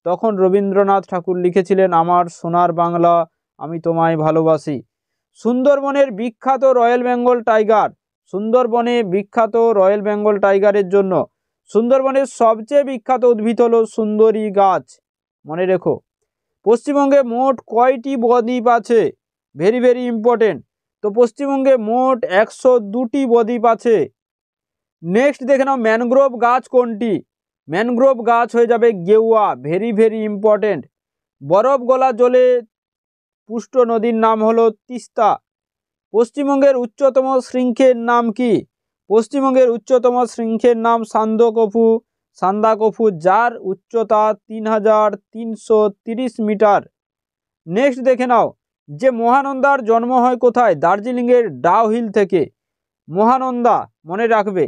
তখন রবীন্দ্রনাথ ঠাকুর লিখেছিলেন আমার সোনার বাংলা আমি তোমায় ভালোবাসি সুন্দরবনের বিখ্যাত রয়্যাল বেঙ্গল টাইগার সুন্দরবনে বিখ্যাত রয়্যাল বেঙ্গল টাইগারের জন্য সুন্দরবনের সবচেয়ে বিখ্যাত উদ্ভিদ হলো সুন্দরী গাছ মনে রেখো পশ্চিমবঙ্গে মোট কয়টি বদ্বীপ আছে ভেরি ভেরি ইম্পর্টেন্ট তো পশ্চিমবঙ্গে মোট একশো দুটি বদ্বীপ আছে নেক্সট দেখে নাও ম্যানগ্রোভ গাছ কোনটি ম্যানগ্রোভ গাছ হয়ে যাবে গেউয়া ভেরি ভেরি ইম্পর্টেন্ট বরফ গলা জলে পুষ্ট নদীর নাম হলো তিস্তা পশ্চিমবঙ্গের উচ্চতম শৃঙ্খের নাম কি পশ্চিমবঙ্গের উচ্চতম শৃঙ্খের নাম সান্দকফু সান্দাকফু যার উচ্চতা তিন হাজার তিনশো তিরিশ মিটার নেক্সট দেখে নাও যে মহানন্দার জন্ম হয় কোথায় দার্জিলিংয়ের ডাও হিল থেকে মহানন্দা মনে রাখবে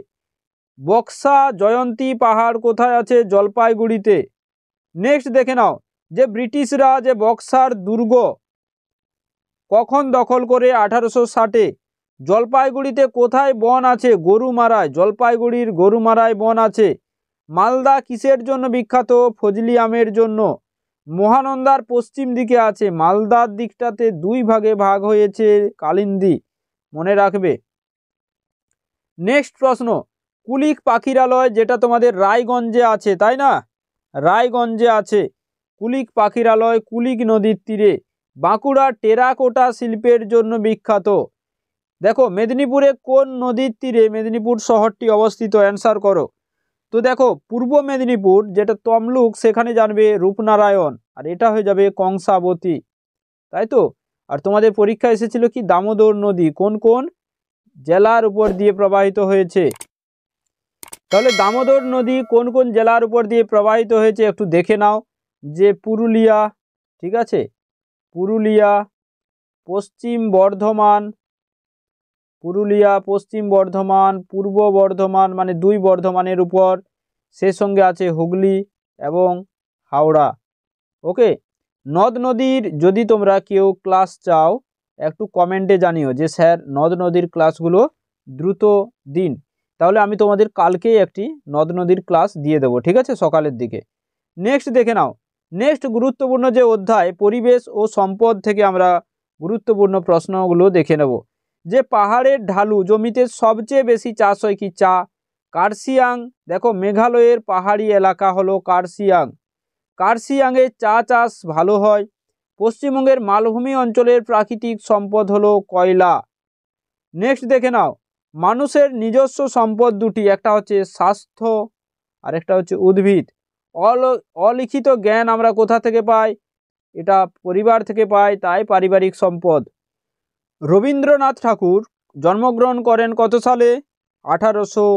বক্সা জয়ন্তী পাহাড় কোথায় আছে জলপাইগুড়িতে নেক্সট দেখে নাও যে ব্রিটিশরা যে বক্সার দুর্গ কখন দখল করে আঠারোশো ষাটে জলপাইগুড়িতে কোথায় বন আছে গরুমারায় জলপাইগুড়ির গরুমারায় বন আছে মালদা কিসের জন্য বিখ্যাত ফজলি আমের জন্য মহানন্দার পশ্চিম দিকে আছে মালদার দিকটাতে দুই ভাগে ভাগ হয়েছে কালিন্দি মনে রাখবে নেক্সট প্রশ্ন কুলিক পাখিরালয় যেটা তোমাদের রায়গঞ্জে আছে তাই না রায়গঞ্জে আছে কুলিক পাখিরালয় কুলিক নদীর তীরে বাঁকুড়া টেরাকোটা শিল্পের জন্য বিখ্যাত দেখো মেদিনীপুরে কোন নদীর তীরে মেদিনীপুর শহরটি অবস্থিত অ্যান্সার করো তো দেখো পূর্ব মেদিনীপুর যেটা তমলুক সেখানে জানবে রূপনারায়ণ আর এটা হয়ে যাবে কংসাবতী তাই তো আর তোমাদের পরীক্ষা এসেছিল কি দামোদর নদী কোন কোন জেলার উপর দিয়ে প্রবাহিত হয়েছে তাহলে দামোদর নদী কোন কোন জেলার উপর দিয়ে প্রবাহিত হয়েছে একটু দেখে নাও যে পুরুলিয়া ঠিক আছে পুরুলিয়া পশ্চিম বর্ধমান পুরুলিয়া পশ্চিম বর্ধমান পূর্ব বর্ধমান মানে দুই বর্ধমানের উপর সে সঙ্গে আছে হুগলি এবং হাওড়া ওকে নদ নদীর যদি তোমরা কেউ ক্লাস চাও একটু কমেন্টে জানিও যে স্যার নদ নদীর ক্লাসগুলো দ্রুত দিন তাহলে আমি তোমাদের কালকেই একটি নদ নদীর ক্লাস দিয়ে দেবো ঠিক আছে সকালের দিকে নেক্সট দেখে নাও নেক্সট গুরুত্বপূর্ণ যে অধ্যায় পরিবেশ ও সম্পদ থেকে আমরা গুরুত্বপূর্ণ প্রশ্নগুলো দেখে নেব যে পাহাড়ের ঢালু জমিতে সবচেয়ে বেশি চাষ হয় কি চা কার্সিয়াং দেখো মেঘালয়ের পাহাড়ি এলাকা হলো কার্সিয়াং কার্সিয়াংয়ে চা চাষ ভালো হয় পশ্চিমবঙ্গের মালভূমি অঞ্চলের প্রাকৃতিক সম্পদ হলো কয়লা নেক্সট দেখে নাও মানুষের নিজস্ব সম্পদ দুটি একটা হচ্ছে স্বাস্থ্য আর একটা হচ্ছে উদ্ভিদ অলিখিত জ্ঞান আমরা কোথা থেকে পাই এটা পরিবার থেকে পাই তাই পারিবারিক সম্পদ রবীন্দ্রনাথ ঠাকুর জন্মগ্রহণ করেন কত সালে আঠারোশো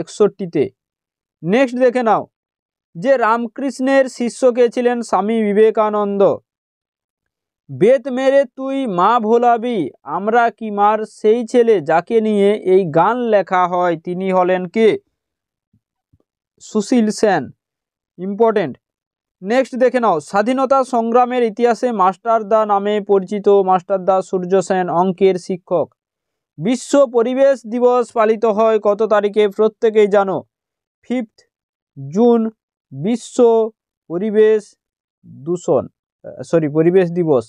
একষট্টিতে নেক্সট দেখে নাও যে রামকৃষ্ণের শিষ্য কে ছিলেন স্বামী বিবেকানন্দ বেত মেরে তুই মা ভোলাবি আমরা কি মার সেই ছেলে যাকে নিয়ে এই গান লেখা হয় তিনি হলেন কে সুশীল সেন ইম্পর্টেন্ট নেক্সট দেখে নাও স্বাধীনতা সংগ্রামের ইতিহাসে মাস্টারদা নামে পরিচিত মাস্টারদা সূর্য সেন অঙ্কের শিক্ষক বিশ্ব পরিবেশ দিবস পালিত হয় কত তারিখে প্রত্যেকেই জানো ফিফথ জুন বিশ্ব পরিবেশ দূষণ সরি পরিবেশ দিবস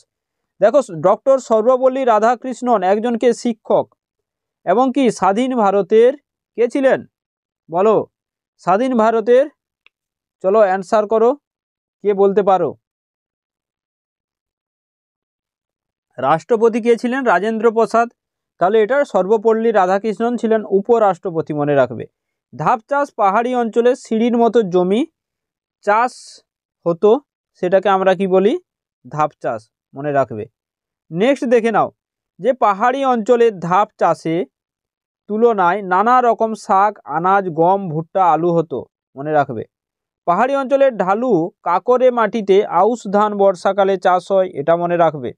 দেখো ডক্টর সর্বপল্লী রাধাকৃষ্ণন একজনকে শিক্ষক এবং কি স্বাধীন ভারতের কে ছিলেন বলো স্বাধীন ভারতের চলো অ্যান্সার করো কে বলতে পারো রাষ্ট্রপতি কে ছিলেন রাজেন্দ্র প্রসাদ তাহলে এটার সর্বপল্লী রাধাকৃষ্ণন ছিলেন উপরাষ্ট্রপতি মনে রাখবে ধাপ চাষ পাহাড়ি অঞ্চলে সিঁড়ির মতো জমি চাষ হতো সেটাকে আমরা কি বলি ধাপ চাষ মনে রাখবে নেক্সট দেখে নাও যে পাহাড়ি অঞ্চলে ধাপ চাষে তুলনায় নানা রকম শাক আনাজ গম ভুট্টা আলু হতো মনে রাখবে পাহাড়ি অঞ্চলের ঢালু কাকরে মাটিতে আউশ ধান বর্ষাকালে চাষ হয় এটা মনে রাখবে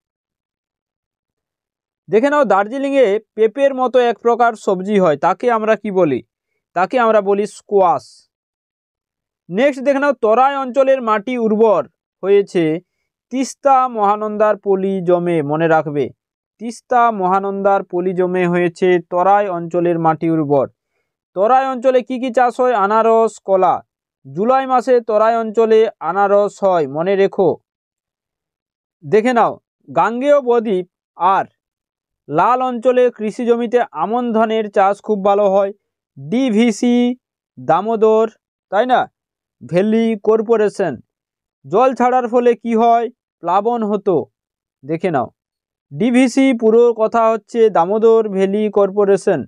দেখে নাও দার্জিলিংয়ে পেঁপের মতো এক প্রকার সবজি হয় তাকে আমরা কি বলি তাকে আমরা বলি স্কোয়াশ নেক্সট দেখে নাও তরাই অঞ্চলের মাটি উর্বর হয়েছে তিস্তা মহানন্দার পলি জমে মনে রাখবে তিস্তা মহানন্দার পলি জমে হয়েছে তরাই অঞ্চলের মাটি উর্বর তরাই অঞ্চলে কি কি চাষ হয় আনারস কলা জুলাই মাসে তরাই অঞ্চলে আনারস হয় মনে রেখো দেখে নাও গাঙ্গেয় বদ্বীপ আর লাল অঞ্চলে কৃষি জমিতে আমন ধানের চাষ খুব ভালো হয় ডিভিসি দামোদর তাই না ভ্যালি কর্পোরেশন জল ছাড়ার ফলে কি হয় প্লাবন হতো দেখে নাও ডিভিসি পুরো কথা হচ্ছে দামোদর ভ্যালি কর্পোরেশন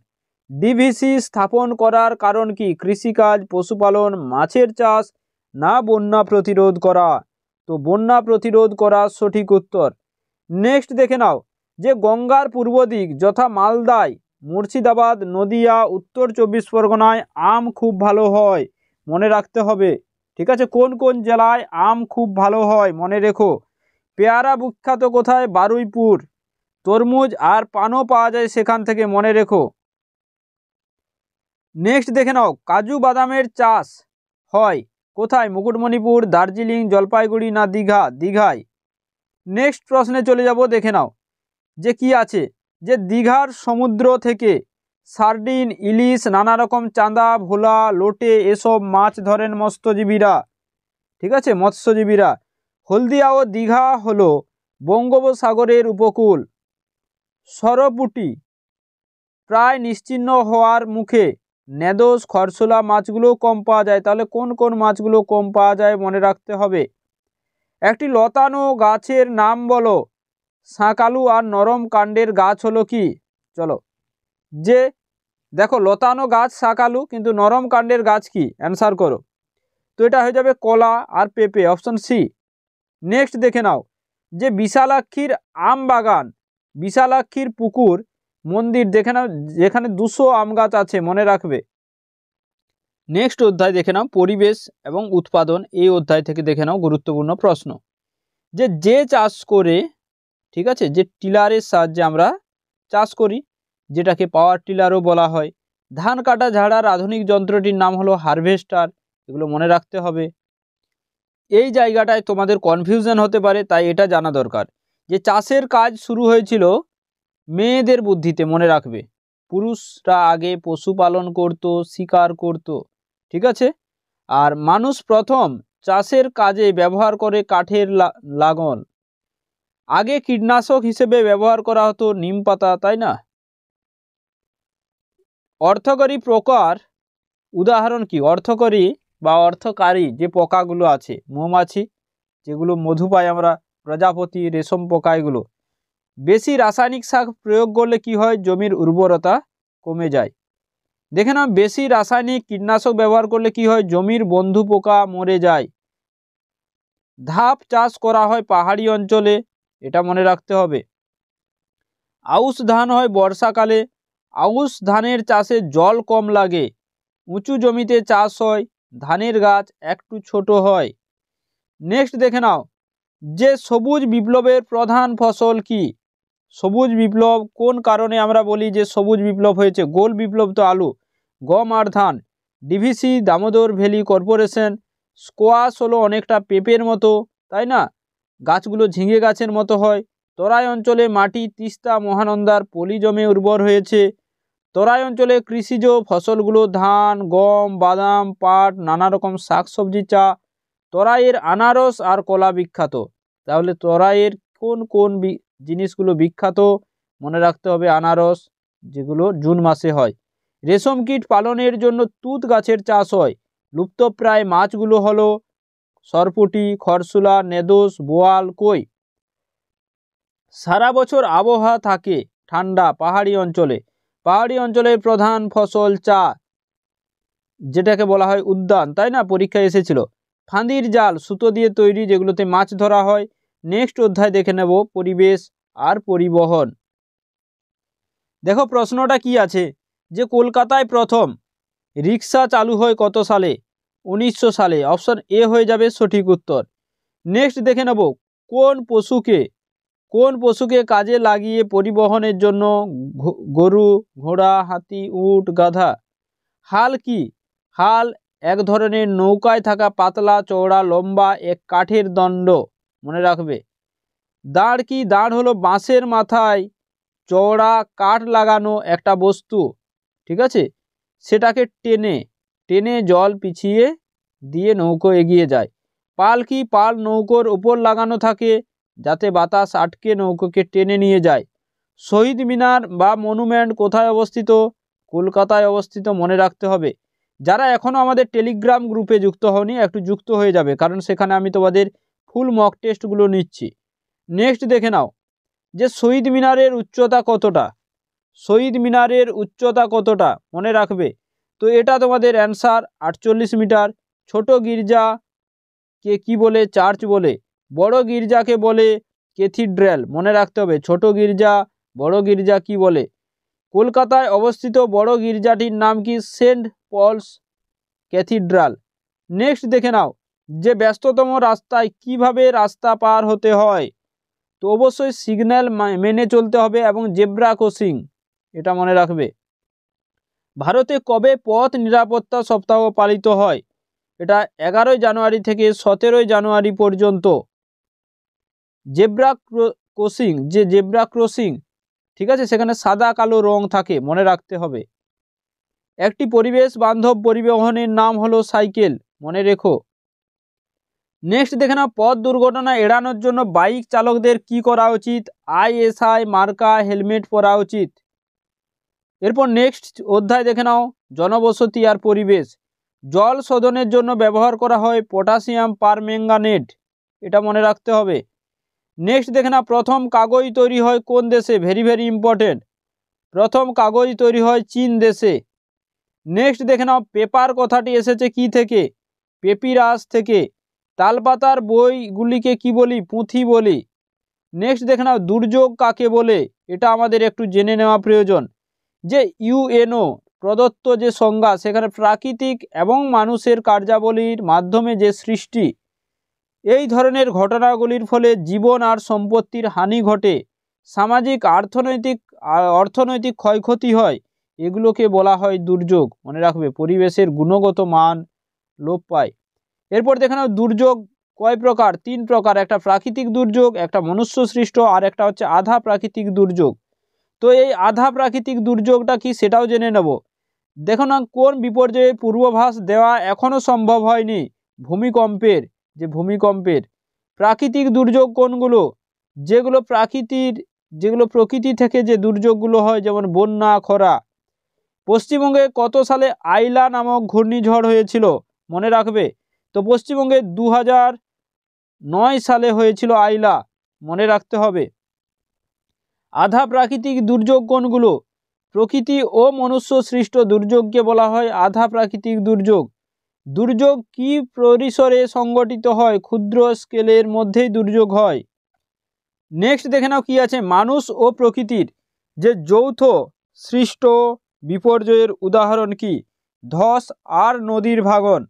ডিভিসি স্থাপন করার কারণ কি কৃষিকাজ পশুপালন মাছের চাষ না বন্যা প্রতিরোধ করা তো বন্যা প্রতিরোধ করা সঠিক উত্তর নেক্সট দেখে নাও যে গঙ্গার পূর্ব দিক যথা মালদায় মুর্শিদাবাদ নদিয়া উত্তর চব্বিশ পরগনায় আম খুব ভালো হয় মনে রাখতে হবে ঠিক আছে কোন কোন জেলায় আম খুব ভালো হয় মনে রেখো পেয়ারা বিখ্যাত কোথায় বারুইপুর তরমুজ আর পানও পাওয়া যায় সেখান থেকে মনে রেখো নেক্সট দেখে নাও কাজু বাদামের চাষ হয় কোথায় মুকুটমণিপুর দার্জিলিং জলপাইগুড়ি না দীঘা দীঘায় নেক্সট প্রশ্নে চলে যাব দেখে নাও যে কি আছে যে দীঘার সমুদ্র থেকে সার্ডিন ইলিশ নানা রকম চাঁদা ভোলা লোটে এসব মাছ ধরেন মৎস্যজীবীরা ঠিক আছে মৎস্যজীবীরা হলদিয়া ও দীঘা হল বঙ্গোপসাগরের উপকূল সরপুটি প্রায় নিশ্চিহ্ন হওয়ার মুখে নেদোস খরসোলা মাছগুলোও কম পাওয়া যায় তাহলে কোন কোন মাছগুলো কম পাওয়া যায় মনে রাখতে হবে একটি লতানো গাছের নাম বলো সাঁকালু আর নরম কাণ্ডের গাছ হলো কি চলো যে দেখো লতানো গাছ সাঁকালু কিন্তু নরম কাণ্ডের গাছ কি অ্যান্সার করো তো এটা হয়ে যাবে কলা আর পেঁপে অপশন সি নেক্সট দেখে নাও যে বিশালাক্ষীর আম বাগান বিশালাক্ষীর পুকুর মন্দির দেখে নাও যেখানে দুশো আম গাছ আছে মনে রাখবে নেক্সট অধ্যায় দেখে নাও পরিবেশ এবং উৎপাদন এই অধ্যায় থেকে দেখে নাও গুরুত্বপূর্ণ প্রশ্ন যে যে চাষ করে ঠিক আছে যে টিলারের সাহায্যে আমরা চাষ করি যেটাকে পাওয়ার টিলারও বলা হয় ধান কাটা ঝাড়ার আধুনিক যন্ত্রটির নাম হলো হারভেস্টার এগুলো মনে রাখতে হবে এই জায়গাটায় তোমাদের কনফিউশন হতে পারে তাই এটা জানা দরকার যে চাষের কাজ শুরু হয়েছিল মেয়েদের বুদ্ধিতে মনে রাখবে পুরুষরা আগে পশুপালন করত শিকার করত ঠিক আছে আর মানুষ প্রথম চাষের কাজে ব্যবহার করে কাঠের লাগন আগে কীটনাশক হিসেবে ব্যবহার করা হতো নিম পাতা তাই না অর্থকরী প্রকার উদাহরণ কি অর্থকরী বা অর্থকারী যে পোকাগুলো আছে মৌমাছি যেগুলো মধু পাই আমরা প্রজাপতি রেশম পোকা এগুলো বেশি রাসায়নিক সার প্রয়োগ করলে কি হয় জমির উর্বরতা কমে যায় দেখে নাও বেশি রাসায়নিক কীটনাশক ব্যবহার করলে কি হয় জমির বন্ধু পোকা মরে যায় ধাপ চাষ করা হয় পাহাড়ি অঞ্চলে এটা মনে রাখতে হবে আউশ ধান হয় বর্ষাকালে আউশ ধানের চাষে জল কম লাগে উঁচু জমিতে চাষ হয় ধানের গাছ একটু ছোট হয় নেক্সট দেখে নাও যে সবুজ বিপ্লবের প্রধান ফসল কি সবুজ বিপ্লব কোন কারণে আমরা বলি যে সবুজ বিপ্লব হয়েছে গোল বিপ্লব তো আলু গম আর ধান DVC Damodar Valley Corporation squash হলো অনেকটা পেঁপের মতো তাই না গাছগুলো ঝিঙে গাছের মতো হয় তরাই অঞ্চলে মাটি তিস্তা মহানন্দার পলি জমে উর্বর হয়েছে তরাই অঞ্চলে কৃষিজ ফসলগুলো ধান গম বাদাম পাট নানা রকম শাকসবজি চা তরাইয়ের আনারস আর কলা বিখ্যাত তাহলে তরাইয়ের কোন কোন জিনিসগুলো বিখ্যাত মনে রাখতে হবে আনারস যেগুলো জুন মাসে হয় রেশম কীট পালনের জন্য তুত গাছের চাষ হয় লুপ্তপ্রায় মাছগুলো হলো সরপুটি খরসুলা নেদোস বোয়াল কই সারা বছর আবহাওয়া থাকে ঠান্ডা পাহাড়ি অঞ্চলে পাহাড়ি অঞ্চলের প্রধান ফসল চা যেটাকে বলা হয় উদ্যান তাই না পরীক্ষায় এসেছিল ফাঁদির জাল সুতো দিয়ে তৈরি যেগুলোতে মাছ ধরা হয় নেক্সট অধ্যায় দেখে নেব পরিবেশ আর পরিবহন দেখো প্রশ্নটা কি আছে যে কলকাতায় প্রথম রিক্সা চালু হয় কত সালে উনিশশো সালে অপশন এ হয়ে যাবে সঠিক উত্তর নেক্সট দেখে নেব কোন পশুকে কোন পশুকে কাজে লাগিয়ে পরিবহনের জন্য গরু ঘোড়া হাতি উট গাধা হাল কি হাল এক ধরনের নৌকায় থাকা পাতলা চওড়া লম্বা এক কাঠের দণ্ড মনে রাখবে দাঁড় কি দাঁড় হলো বাঁশের মাথায় চওড়া কাঠ লাগানো একটা বস্তু ঠিক আছে সেটাকে টেনে টেনে জল পিছিয়ে দিয়ে নৌকো এগিয়ে যায় পাল কি পাল নৌকোর ওপর লাগানো থাকে যাতে বাতাস আটকে নৌকোকে টেনে নিয়ে যায় শহীদ মিনার বা মনুমেন্ট কোথায় অবস্থিত কলকাতায় অবস্থিত মনে রাখতে হবে যারা এখনও আমাদের টেলিগ্রাম গ্রুপে যুক্ত হওনি একটু যুক্ত হয়ে যাবে কারণ সেখানে আমি তোমাদের ফুল মক টেস্টগুলো নিচ্ছি নেক্সট দেখে নাও যে শহীদ মিনারের উচ্চতা কতটা শহীদ মিনারের উচ্চতা কতটা মনে রাখবে তো এটা তোমাদের অ্যান্সার আটচল্লিশ মিটার ছোট গির্জা কে কি বলে চার্চ বলে বড় গির্জাকে বলে ক্যাথিড্রাল মনে রাখতে হবে ছোট গির্জা বড় গির্জা কি বলে কলকাতায় অবস্থিত বড় গির্জাটির নাম কি সেন্ট পলস ক্যাথিড্রাল নেক্সট দেখে নাও যে ব্যস্ততম রাস্তায় কিভাবে রাস্তা পার হতে হয় তো অবশ্যই সিগন্যাল মেনে চলতে হবে এবং জেব্রা ক্রসিং এটা মনে রাখবে ভারতে কবে পথ নিরাপত্তা সপ্তাহ পালিত হয় এটা এগারোই জানুয়ারি থেকে সতেরোই জানুয়ারি পর্যন্ত জেব্রা ক্রসিং যে জেব্রা ক্রসিং ঠিক আছে সেখানে সাদা কালো রং থাকে মনে রাখতে হবে একটি পরিবেশ বান্ধব পরিবহনের নাম হলো সাইকেল মনে রেখো নেক্সট দেখে নাও পথ দুর্ঘটনা এড়ানোর জন্য বাইক চালকদের কি করা উচিত আইএসআই মার্কা হেলমেট পরা উচিত এরপর নেক্সট অধ্যায় দেখে নাও জনবসতি আর পরিবেশ জল শোধনের জন্য ব্যবহার করা হয় পটাশিয়াম পারমেঙ্গানেট এটা মনে রাখতে হবে নেক্সট দেখে নাও প্রথম কাগজ তৈরি হয় কোন দেশে ভেরি ভেরি ইম্পর্টেন্ট প্রথম কাগজ তৈরি হয় চীন দেশে নেক্সট দেখে নাও পেপার কথাটি এসেছে কি থেকে পেপিরাস থেকে তালপাতার বইগুলিকে কি বলি পুঁথি বলি নেক্সট দেখে নাও দুর্যোগ কাকে বলে এটা আমাদের একটু জেনে নেওয়া প্রয়োজন যে ইউএনও প্রদত্ত যে সংজ্ঞা সেখানে প্রাকৃতিক এবং মানুষের কার্যাবলীর মাধ্যমে যে সৃষ্টি এই ধরনের ঘটনাগুলির ফলে জীবন আর সম্পত্তির হানি ঘটে সামাজিক অর্থনৈতিক অর্থনৈতিক ক্ষয়ক্ষতি হয় এগুলোকে বলা হয় দুর্যোগ মনে রাখবে পরিবেশের গুণগত মান লোপ পায় এরপর দেখে নাও দুর্যোগ কয় প্রকার তিন প্রকার একটা প্রাকৃতিক দুর্যোগ একটা মনুষ্য সৃষ্ট আর একটা হচ্ছে আধা প্রাকৃতিক দুর্যোগ তো এই আধা প্রাকৃতিক দুর্যোগটা কি সেটাও জেনে নেব দেখো না কোন বিপর্যয়ে পূর্বভাস দেওয়া এখনও সম্ভব হয়নি ভূমিকম্পের যে ভূমিকম্পের প্রাকৃতিক দুর্যোগ কোনগুলো যেগুলো প্রাকৃতির যেগুলো প্রকৃতি থেকে যে দুর্যোগগুলো হয় যেমন বন্যা খরা পশ্চিমবঙ্গে কত সালে আইলা নামক ঘূর্ণিঝড় হয়েছিল মনে রাখবে তো পশ্চিমবঙ্গে দু নয় সালে হয়েছিল আইলা মনে রাখতে হবে আধা প্রাকৃতিক দুর্যোগ কোনগুলো প্রকৃতি ও মনুষ্য সৃষ্ট দুর্যোগকে বলা হয় আধা প্রাকৃতিক দুর্যোগ দুর্যোগ কি পরিসরে সংগঠিত হয় ক্ষুদ্র স্কেলের মধ্যেই দুর্যোগ হয় নেক্সট দেখে নাও কি আছে মানুষ ও প্রকৃতির যে যৌথ সৃষ্ট বিপর্যয়ের উদাহরণ কি ধস আর নদীর ভাগন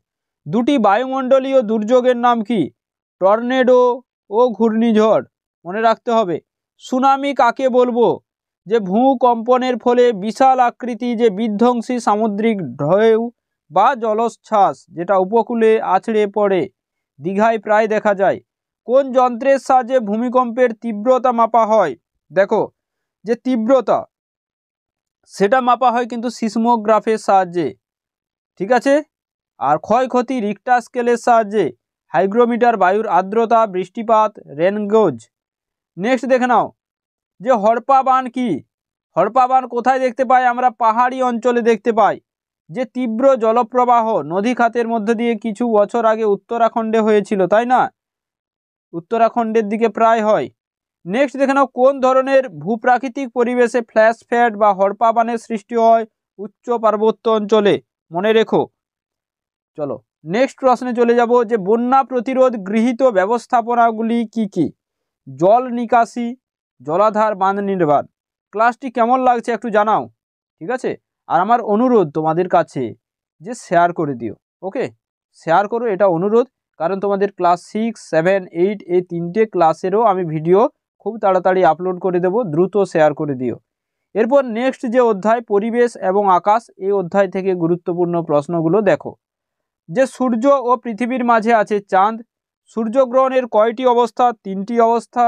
দুটি বায়ুমণ্ডলীয় দুর্যোগের নাম কি টর্নেডো ও ঘূর্ণিঝড় মনে রাখতে হবে সুনামি কাকে বলবো যে ভূকম্পনের ফলে বিশাল আকৃতি যে বিধ্বংসী সামুদ্রিক ঢেউ বা জলোচ্ছ্বাস যেটা উপকূলে আছড়ে পড়ে দীঘায় প্রায় দেখা যায় কোন যন্ত্রের সাহায্যে ভূমিকম্পের তীব্রতা মাপা হয় দেখো যে তীব্রতা সেটা মাপা হয় কিন্তু সিসমোগ্রাফের সাহায্যে ঠিক আছে আর ক্ষয়ক্ষতি রিক্টা স্কেলের সাহায্যে হাইগ্রোমিটার বায়ুর আর্দ্রতা বৃষ্টিপাত রেনগোজ নেক্সট দেখে নাও যে হরপা বান কি হরপা বান কোথায় দেখতে পাই আমরা পাহাড়ি অঞ্চলে দেখতে পাই যে তীব্র জলপ্রবাহ নদী খাতের মধ্যে দিয়ে কিছু বছর আগে উত্তরাখণ্ডে হয়েছিল তাই না উত্তরাখণ্ডের দিকে প্রায় হয় নেক্সট দেখে নাও কোন ধরনের ভূপ্রাকৃতিক পরিবেশে ফ্ল্যাশ ফ্যাট বা হরপা বানের সৃষ্টি হয় উচ্চ পার্বত্য অঞ্চলে মনে রেখো চলো নেক্সট প্রশ্নে চলে যাব যে বন্যা প্রতিরোধ গৃহীত ব্যবস্থাপনাগুলি কি কি জল নিকাশি জলাধার বাঁধ নির্মাণ ক্লাসটি কেমন লাগছে একটু জানাও ঠিক আছে আর আমার অনুরোধ তোমাদের কাছে যে শেয়ার করে দিও ওকে শেয়ার করো এটা অনুরোধ কারণ তোমাদের ক্লাস সিক্স সেভেন এইট এই তিনটে ক্লাসেরও আমি ভিডিও খুব তাড়াতাড়ি আপলোড করে দেব দ্রুত শেয়ার করে দিও এরপর নেক্সট যে অধ্যায় পরিবেশ এবং আকাশ এই অধ্যায় থেকে গুরুত্বপূর্ণ প্রশ্নগুলো দেখো যে সূর্য ও পৃথিবীর মাঝে আছে চাঁদ সূর্যগ্রহণের কয়টি অবস্থা তিনটি অবস্থা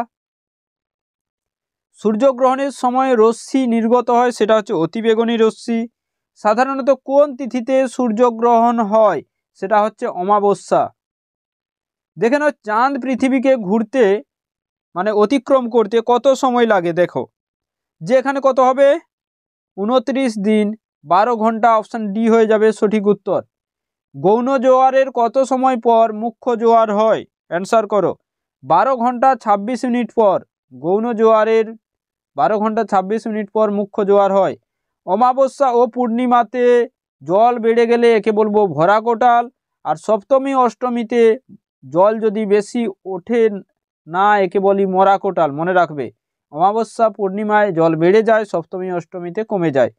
সূর্যগ্রহণের সময় রশ্মি নির্গত হয় সেটা হচ্ছে অতিবেগুনি রশ্মি সাধারণত কোন তিথিতে সূর্যগ্রহণ হয় সেটা হচ্ছে অমাবস্যা দেখে নাও চাঁদ পৃথিবীকে ঘুরতে মানে অতিক্রম করতে কত সময় লাগে দেখো যে এখানে কত হবে উনত্রিশ দিন বারো ঘন্টা অপশান ডি হয়ে যাবে সঠিক উত্তর গৌণ জোয়ারের কত সময় পর মুখ্য জোয়ার হয় অ্যান্সার করো বারো ঘন্টা ২৬ মিনিট পর গৌণ জোয়ারের বারো ঘন্টা ২৬ মিনিট পর মুখ্য জোয়ার হয় অমাবস্যা ও পূর্ণিমাতে জল বেড়ে গেলে একে বলবো ভরা কোটাল আর সপ্তমী অষ্টমীতে জল যদি বেশি ওঠে না একে বলি মরা কোটাল মনে রাখবে অমাবস্যা পূর্ণিমায় জল বেড়ে যায় সপ্তমী অষ্টমীতে কমে যায়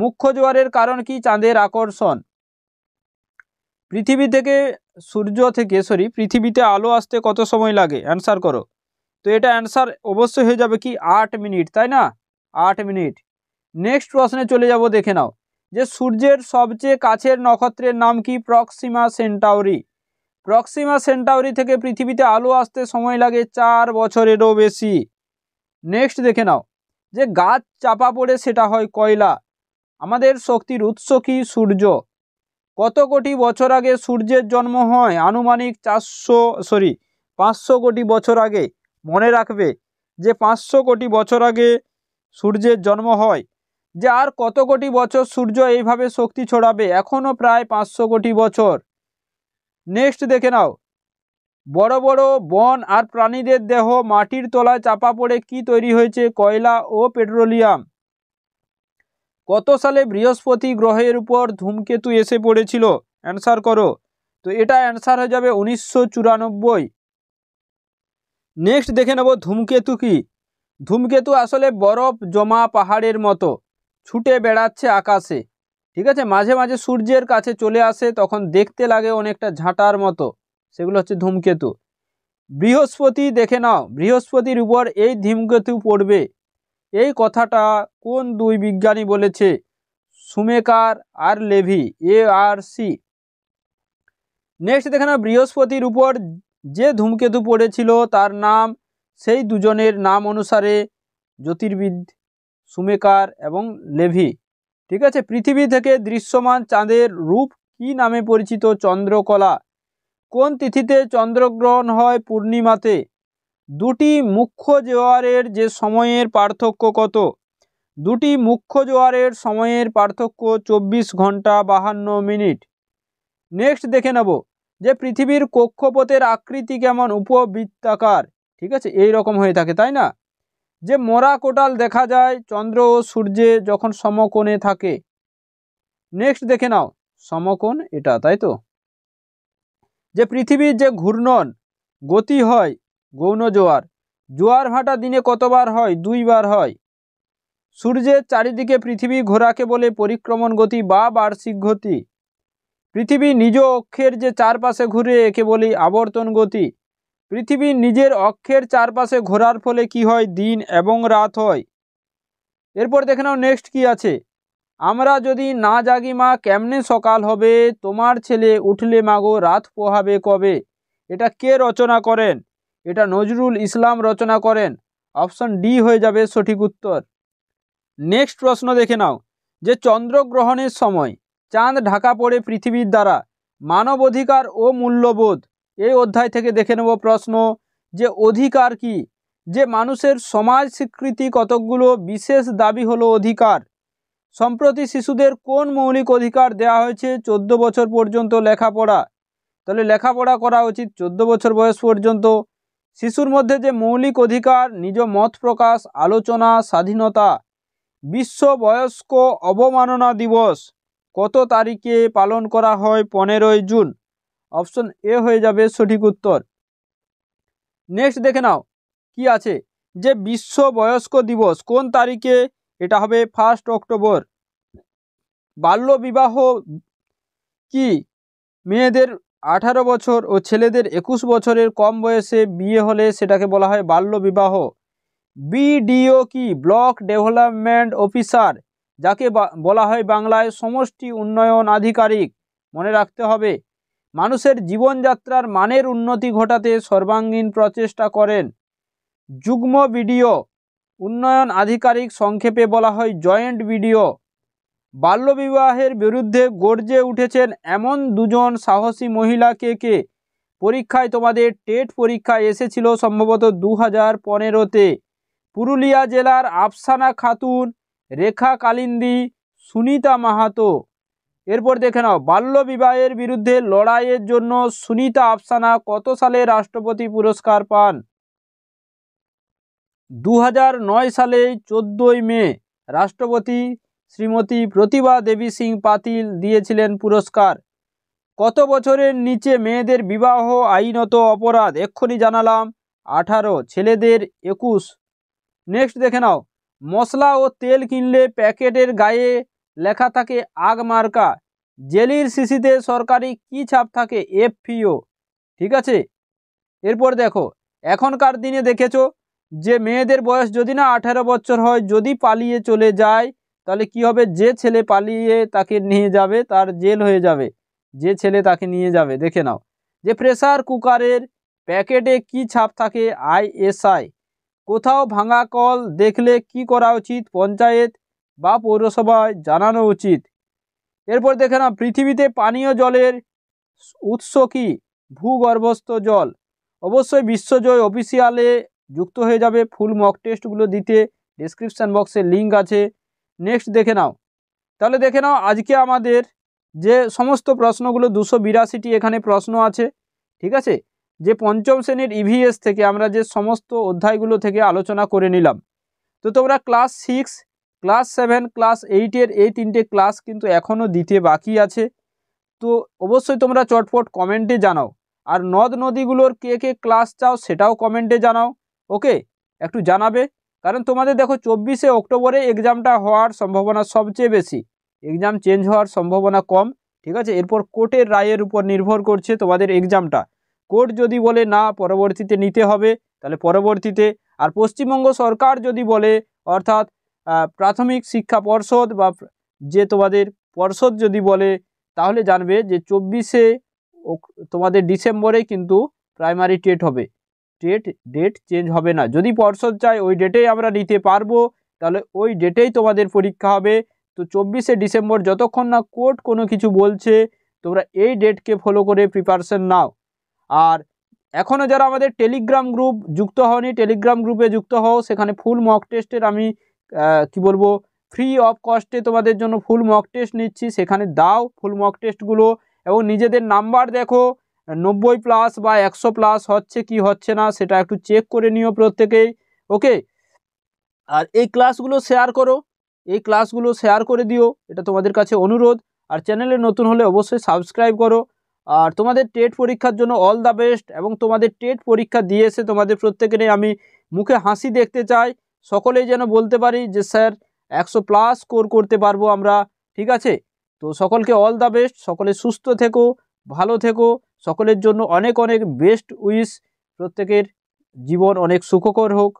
মুখ্য জোয়ারের কারণ কি চাঁদের আকর্ষণ পৃথিবী থেকে সূর্য থেকে সরি পৃথিবীতে আলো আসতে কত সময় লাগে অ্যান্সার করো তো এটা অ্যান্সার অবশ্যই হয়ে যাবে কি আট মিনিট তাই না আট মিনিট নেক্সট প্রশ্নে চলে যাব দেখে নাও যে সূর্যের সবচেয়ে কাছের নক্ষত্রের নাম কি প্রক্সিমা সেন্টাউরি প্রক্সিমা সেন্টাউরি থেকে পৃথিবীতে আলো আসতে সময় লাগে চার বছরেরও বেশি নেক্সট দেখে নাও যে গাছ চাপা পড়ে সেটা হয় কয়লা আমাদের শক্তির উৎস কি সূর্য কত কোটি বছর আগে সূর্যের জন্ম হয় আনুমানিক চারশো সরি পাঁচশো কোটি বছর আগে মনে রাখবে যে পাঁচশো কোটি বছর আগে সূর্যের জন্ম হয় যে আর কত কোটি বছর সূর্য এইভাবে শক্তি ছড়াবে এখনও প্রায় পাঁচশো কোটি বছর নেক্সট দেখে নাও বড় বড় বন আর প্রাণীদের দেহ মাটির তলায় চাপা পড়ে কি তৈরি হয়েছে কয়লা ও পেট্রোলিয়াম কত সালে বৃহস্পতি গ্রহের উপর ধূমকেতু এসে পড়েছিল অ্যান্সার করো তো এটা অ্যান্সার হয়ে যাবে উনিশশো নেক্সট দেখে নেব ধূমকেতু কি ধূমকেতু আসলে বরফ জমা পাহাড়ের মতো ছুটে বেড়াচ্ছে আকাশে ঠিক আছে মাঝে মাঝে সূর্যের কাছে চলে আসে তখন দেখতে লাগে অনেকটা ঝাঁটার মতো সেগুলো হচ্ছে ধূমকেতু বৃহস্পতি দেখে নাও বৃহস্পতির উপর এই ধূমকেতু পড়বে এই কথাটা কোন দুই বিজ্ঞানী বলেছে সুমেকার আর লেভি এ আর সি নেক্সট দেখে না বৃহস্পতির উপর যে ধূমকেতু পড়েছিল তার নাম সেই দুজনের নাম অনুসারে জ্যোতির্বিদ সুমেকার এবং লেভি ঠিক আছে পৃথিবী থেকে দৃশ্যমান চাঁদের রূপ কি নামে পরিচিত চন্দ্রকলা কোন তিথিতে চন্দ্রগ্রহণ হয় পূর্ণিমাতে দুটি মুখ্য জোয়ারের যে সময়ের পার্থক্য কত দুটি মুখ্য জোয়ারের সময়ের পার্থক্য ২৪ ঘন্টা বাহান্ন মিনিট নেক্সট দেখে নেব যে পৃথিবীর কক্ষপথের আকৃতি কেমন উপবৃত্তাকার ঠিক আছে এই রকম হয়ে থাকে তাই না যে মোরা কোটাল দেখা যায় চন্দ্র ও সূর্যে যখন সমকোণে থাকে নেক্সট দেখে নাও সমকোণ এটা তাই তো যে পৃথিবীর যে ঘূর্ণন গতি হয় গৌণ জোয়ার জোয়ার ভাটা দিনে কতবার হয় দুইবার হয় সূর্যের চারিদিকে পৃথিবী ঘোরাকে বলে পরিক্রমণ গতি বা বার্ষিক গতি পৃথিবী নিজ অক্ষের যে চারপাশে ঘুরে একে বলি আবর্তন গতি পৃথিবী নিজের অক্ষের চারপাশে ঘোরার ফলে কি হয় দিন এবং রাত হয় এরপর দেখে নাও নেক্সট কি আছে আমরা যদি না জাগি মা কেমনে সকাল হবে তোমার ছেলে উঠলে মাগো রাত পোহাবে কবে এটা কে রচনা করেন এটা নজরুল ইসলাম রচনা করেন অপশন ডি হয়ে যাবে সঠিক উত্তর নেক্সট প্রশ্ন দেখে নাও যে চন্দ্রগ্রহণের সময় চাঁদ ঢাকা পড়ে পৃথিবীর দ্বারা মানব অধিকার ও মূল্যবোধ এই অধ্যায় থেকে দেখে নেব প্রশ্ন যে অধিকার কি যে মানুষের সমাজ স্বীকৃতি কতকগুলো বিশেষ দাবি হলো অধিকার সম্প্রতি শিশুদের কোন মৌলিক অধিকার দেয়া হয়েছে চোদ্দ বছর পর্যন্ত লেখাপড়া তাহলে লেখাপড়া করা উচিত চোদ্দ বছর বয়স পর্যন্ত শিশুর মধ্যে যে মৌলিক অধিকার নিজ মত প্রকাশ আলোচনা স্বাধীনতা বিশ্ব বয়স্ক অবমাননা দিবস কত তারিখে পালন করা হয় পনেরোই জুন অপশন এ হয়ে যাবে সঠিক উত্তর নেক্সট দেখে নাও কি আছে যে বিশ্ব বয়স্ক দিবস কোন তারিখে এটা হবে ফার্স্ট অক্টোবর বাল্য বিবাহ কি মেয়েদের আঠারো বছর ও ছেলেদের একুশ বছরের কম বয়সে বিয়ে হলে সেটাকে বলা হয় বাল্য বিবাহ বিডিও কি ব্লক ডেভেলপমেন্ট অফিসার যাকে বলা হয় বাংলায় সমষ্টি উন্নয়ন আধিকারিক মনে রাখতে হবে মানুষের জীবনযাত্রার মানের উন্নতি ঘটাতে সর্বাঙ্গীন প্রচেষ্টা করেন যুগ্ম বিডিও উন্নয়ন আধিকারিক সংক্ষেপে বলা হয় জয়েন্ট বিডিও বাল্যবিবাহের বিরুদ্ধে গর্জে উঠেছেন এমন দুজন সাহসী মহিলা কে কে পরীক্ষায় তোমাদের টেট পরীক্ষায় এসেছিল সম্ভবত দু হাজার পনেরোতে পুরুলিয়া জেলার আফসানা খাতুন রেখা কালিন্দি সুনিতা মাহাতো এরপর দেখে নাও বাল্যবিবাহের বিরুদ্ধে লড়াইয়ের জন্য সুনিতা আফসানা কত সালে রাষ্ট্রপতি পুরস্কার পান দু সালে চোদ্দোই মে রাষ্ট্রপতি শ্রীমতী প্রতিভা দেবী সিং পাতিল দিয়েছিলেন পুরস্কার কত বছরের নিচে মেয়েদের বিবাহ আইনত অপরাধ এক্ষুনি জানালাম আঠারো ছেলেদের একুশ নেক্সট দেখে নাও মশলা ও তেল কিনলে প্যাকেটের গায়ে লেখা থাকে আগ মার্কা জেলির শিশিতে সরকারি কি ছাপ থাকে এফপিও ঠিক আছে এরপর দেখো এখনকার দিনে দেখেছো যে মেয়েদের বয়স যদি না আঠেরো বছর হয় যদি পালিয়ে চলে যায় তাহলে কি হবে যে ছেলে পালিয়ে তাকে নিয়ে যাবে তার জেল হয়ে যাবে যে ছেলে তাকে নিয়ে যাবে দেখে নাও যে প্রেসার কুকারের প্যাকেটে কি ছাপ থাকে আইএসআই কোথাও ভাঙা কল দেখলে কি করা উচিত পঞ্চায়েত বা পৌরসভায় জানানো উচিত এরপর দেখে নাও পৃথিবীতে পানীয় জলের উৎস কি ভূগর্ভস্থ জল অবশ্যই বিশ্বজয় অফিসিয়ালে যুক্ত হয়ে যাবে ফুল মক টেস্টগুলো দিতে ডিসক্রিপশান বক্সে লিঙ্ক আছে নেক্সট দেখে নাও তাহলে দেখে নাও আজকে আমাদের যে সমস্ত প্রশ্নগুলো দুশো বিরাশিটি এখানে প্রশ্ন আছে ঠিক আছে যে পঞ্চম শ্রেণীর ইভিএস e থেকে আমরা যে সমস্ত অধ্যায়গুলো থেকে আলোচনা করে নিলাম তো তোমরা class six class seven class এইটের এই তিনটে ক্লাস কিন্তু এখনও দিতে বাকি আছে তো অবশ্যই তোমরা চটপট কমেন্টে জানাও আর নদ নদীগুলোর কে কে ক্লাস চাও সেটাও কমেন্টে জানাও ওকে একটু জানাবে কারণ তোমাদের দেখো চব্বিশে অক্টোবরে এক্সামটা হওয়ার সম্ভাবনা সবচেয়ে বেশি এক্সাম চেঞ্জ হওয়ার সম্ভাবনা কম ঠিক আছে এরপর কোর্টের রায়ের উপর নির্ভর করছে তোমাদের এক্সামটা কোর্ট যদি বলে না পরবর্তীতে নিতে হবে তাহলে পরবর্তীতে আর পশ্চিমবঙ্গ সরকার যদি বলে অর্থাৎ প্রাথমিক শিক্ষা পর্ষদ বা যে তোমাদের পর্ষদ যদি বলে তাহলে জানবে যে চব্বিশে তোমাদের ডিসেম্বরে কিন্তু প্রাইমারি টেট হবে ডেট ডেট চেঞ্জ হবে না যদি পর্ষদ চায় ওই ডেটেই আমরা নিতে পারবো তাহলে ওই ডেটেই তোমাদের পরীক্ষা হবে তো চব্বিশে ডিসেম্বর যতক্ষণ না কোর্ট কোনো কিছু বলছে তোমরা এই ডেটকে ফলো করে প্রিপারেশন নাও আর এখনও যারা আমাদের টেলিগ্রাম গ্রুপ যুক্ত হওনি টেলিগ্রাম গ্রুপে যুক্ত হও সেখানে ফুল মক টেস্টের আমি কি বলবো ফ্রি অফ কস্টে তোমাদের জন্য ফুল মক টেস্ট নিচ্ছি সেখানে দাও ফুল মক টেস্টগুলো এবং নিজেদের নাম্বার দেখো নব্বই প্লাস বা একশো প্লাস হচ্ছে কি হচ্ছে না সেটা একটু চেক করে নিও প্রত্যেকেই ওকে আর এই ক্লাসগুলো শেয়ার করো এই ক্লাসগুলো শেয়ার করে দিও এটা তোমাদের কাছে অনুরোধ আর চ্যানেলে নতুন হলে অবশ্যই সাবস্ক্রাইব করো আর তোমাদের টেট পরীক্ষার জন্য অল দ্য বেস্ট এবং তোমাদের টেট পরীক্ষা দিয়ে এসে তোমাদের প্রত্যেকেরই আমি মুখে হাসি দেখতে চাই সকলেই যেন বলতে পারি যে স্যার একশো প্লাস স্কোর করতে পারবো আমরা ঠিক আছে তো সকলকে অল দ্য বেস্ট সকলে সুস্থ থেকো ভালো থেকো সকলের জন্য অনেক অনেক বেস্ট উইশ প্রত্যেকের জীবন অনেক সুখকর হোক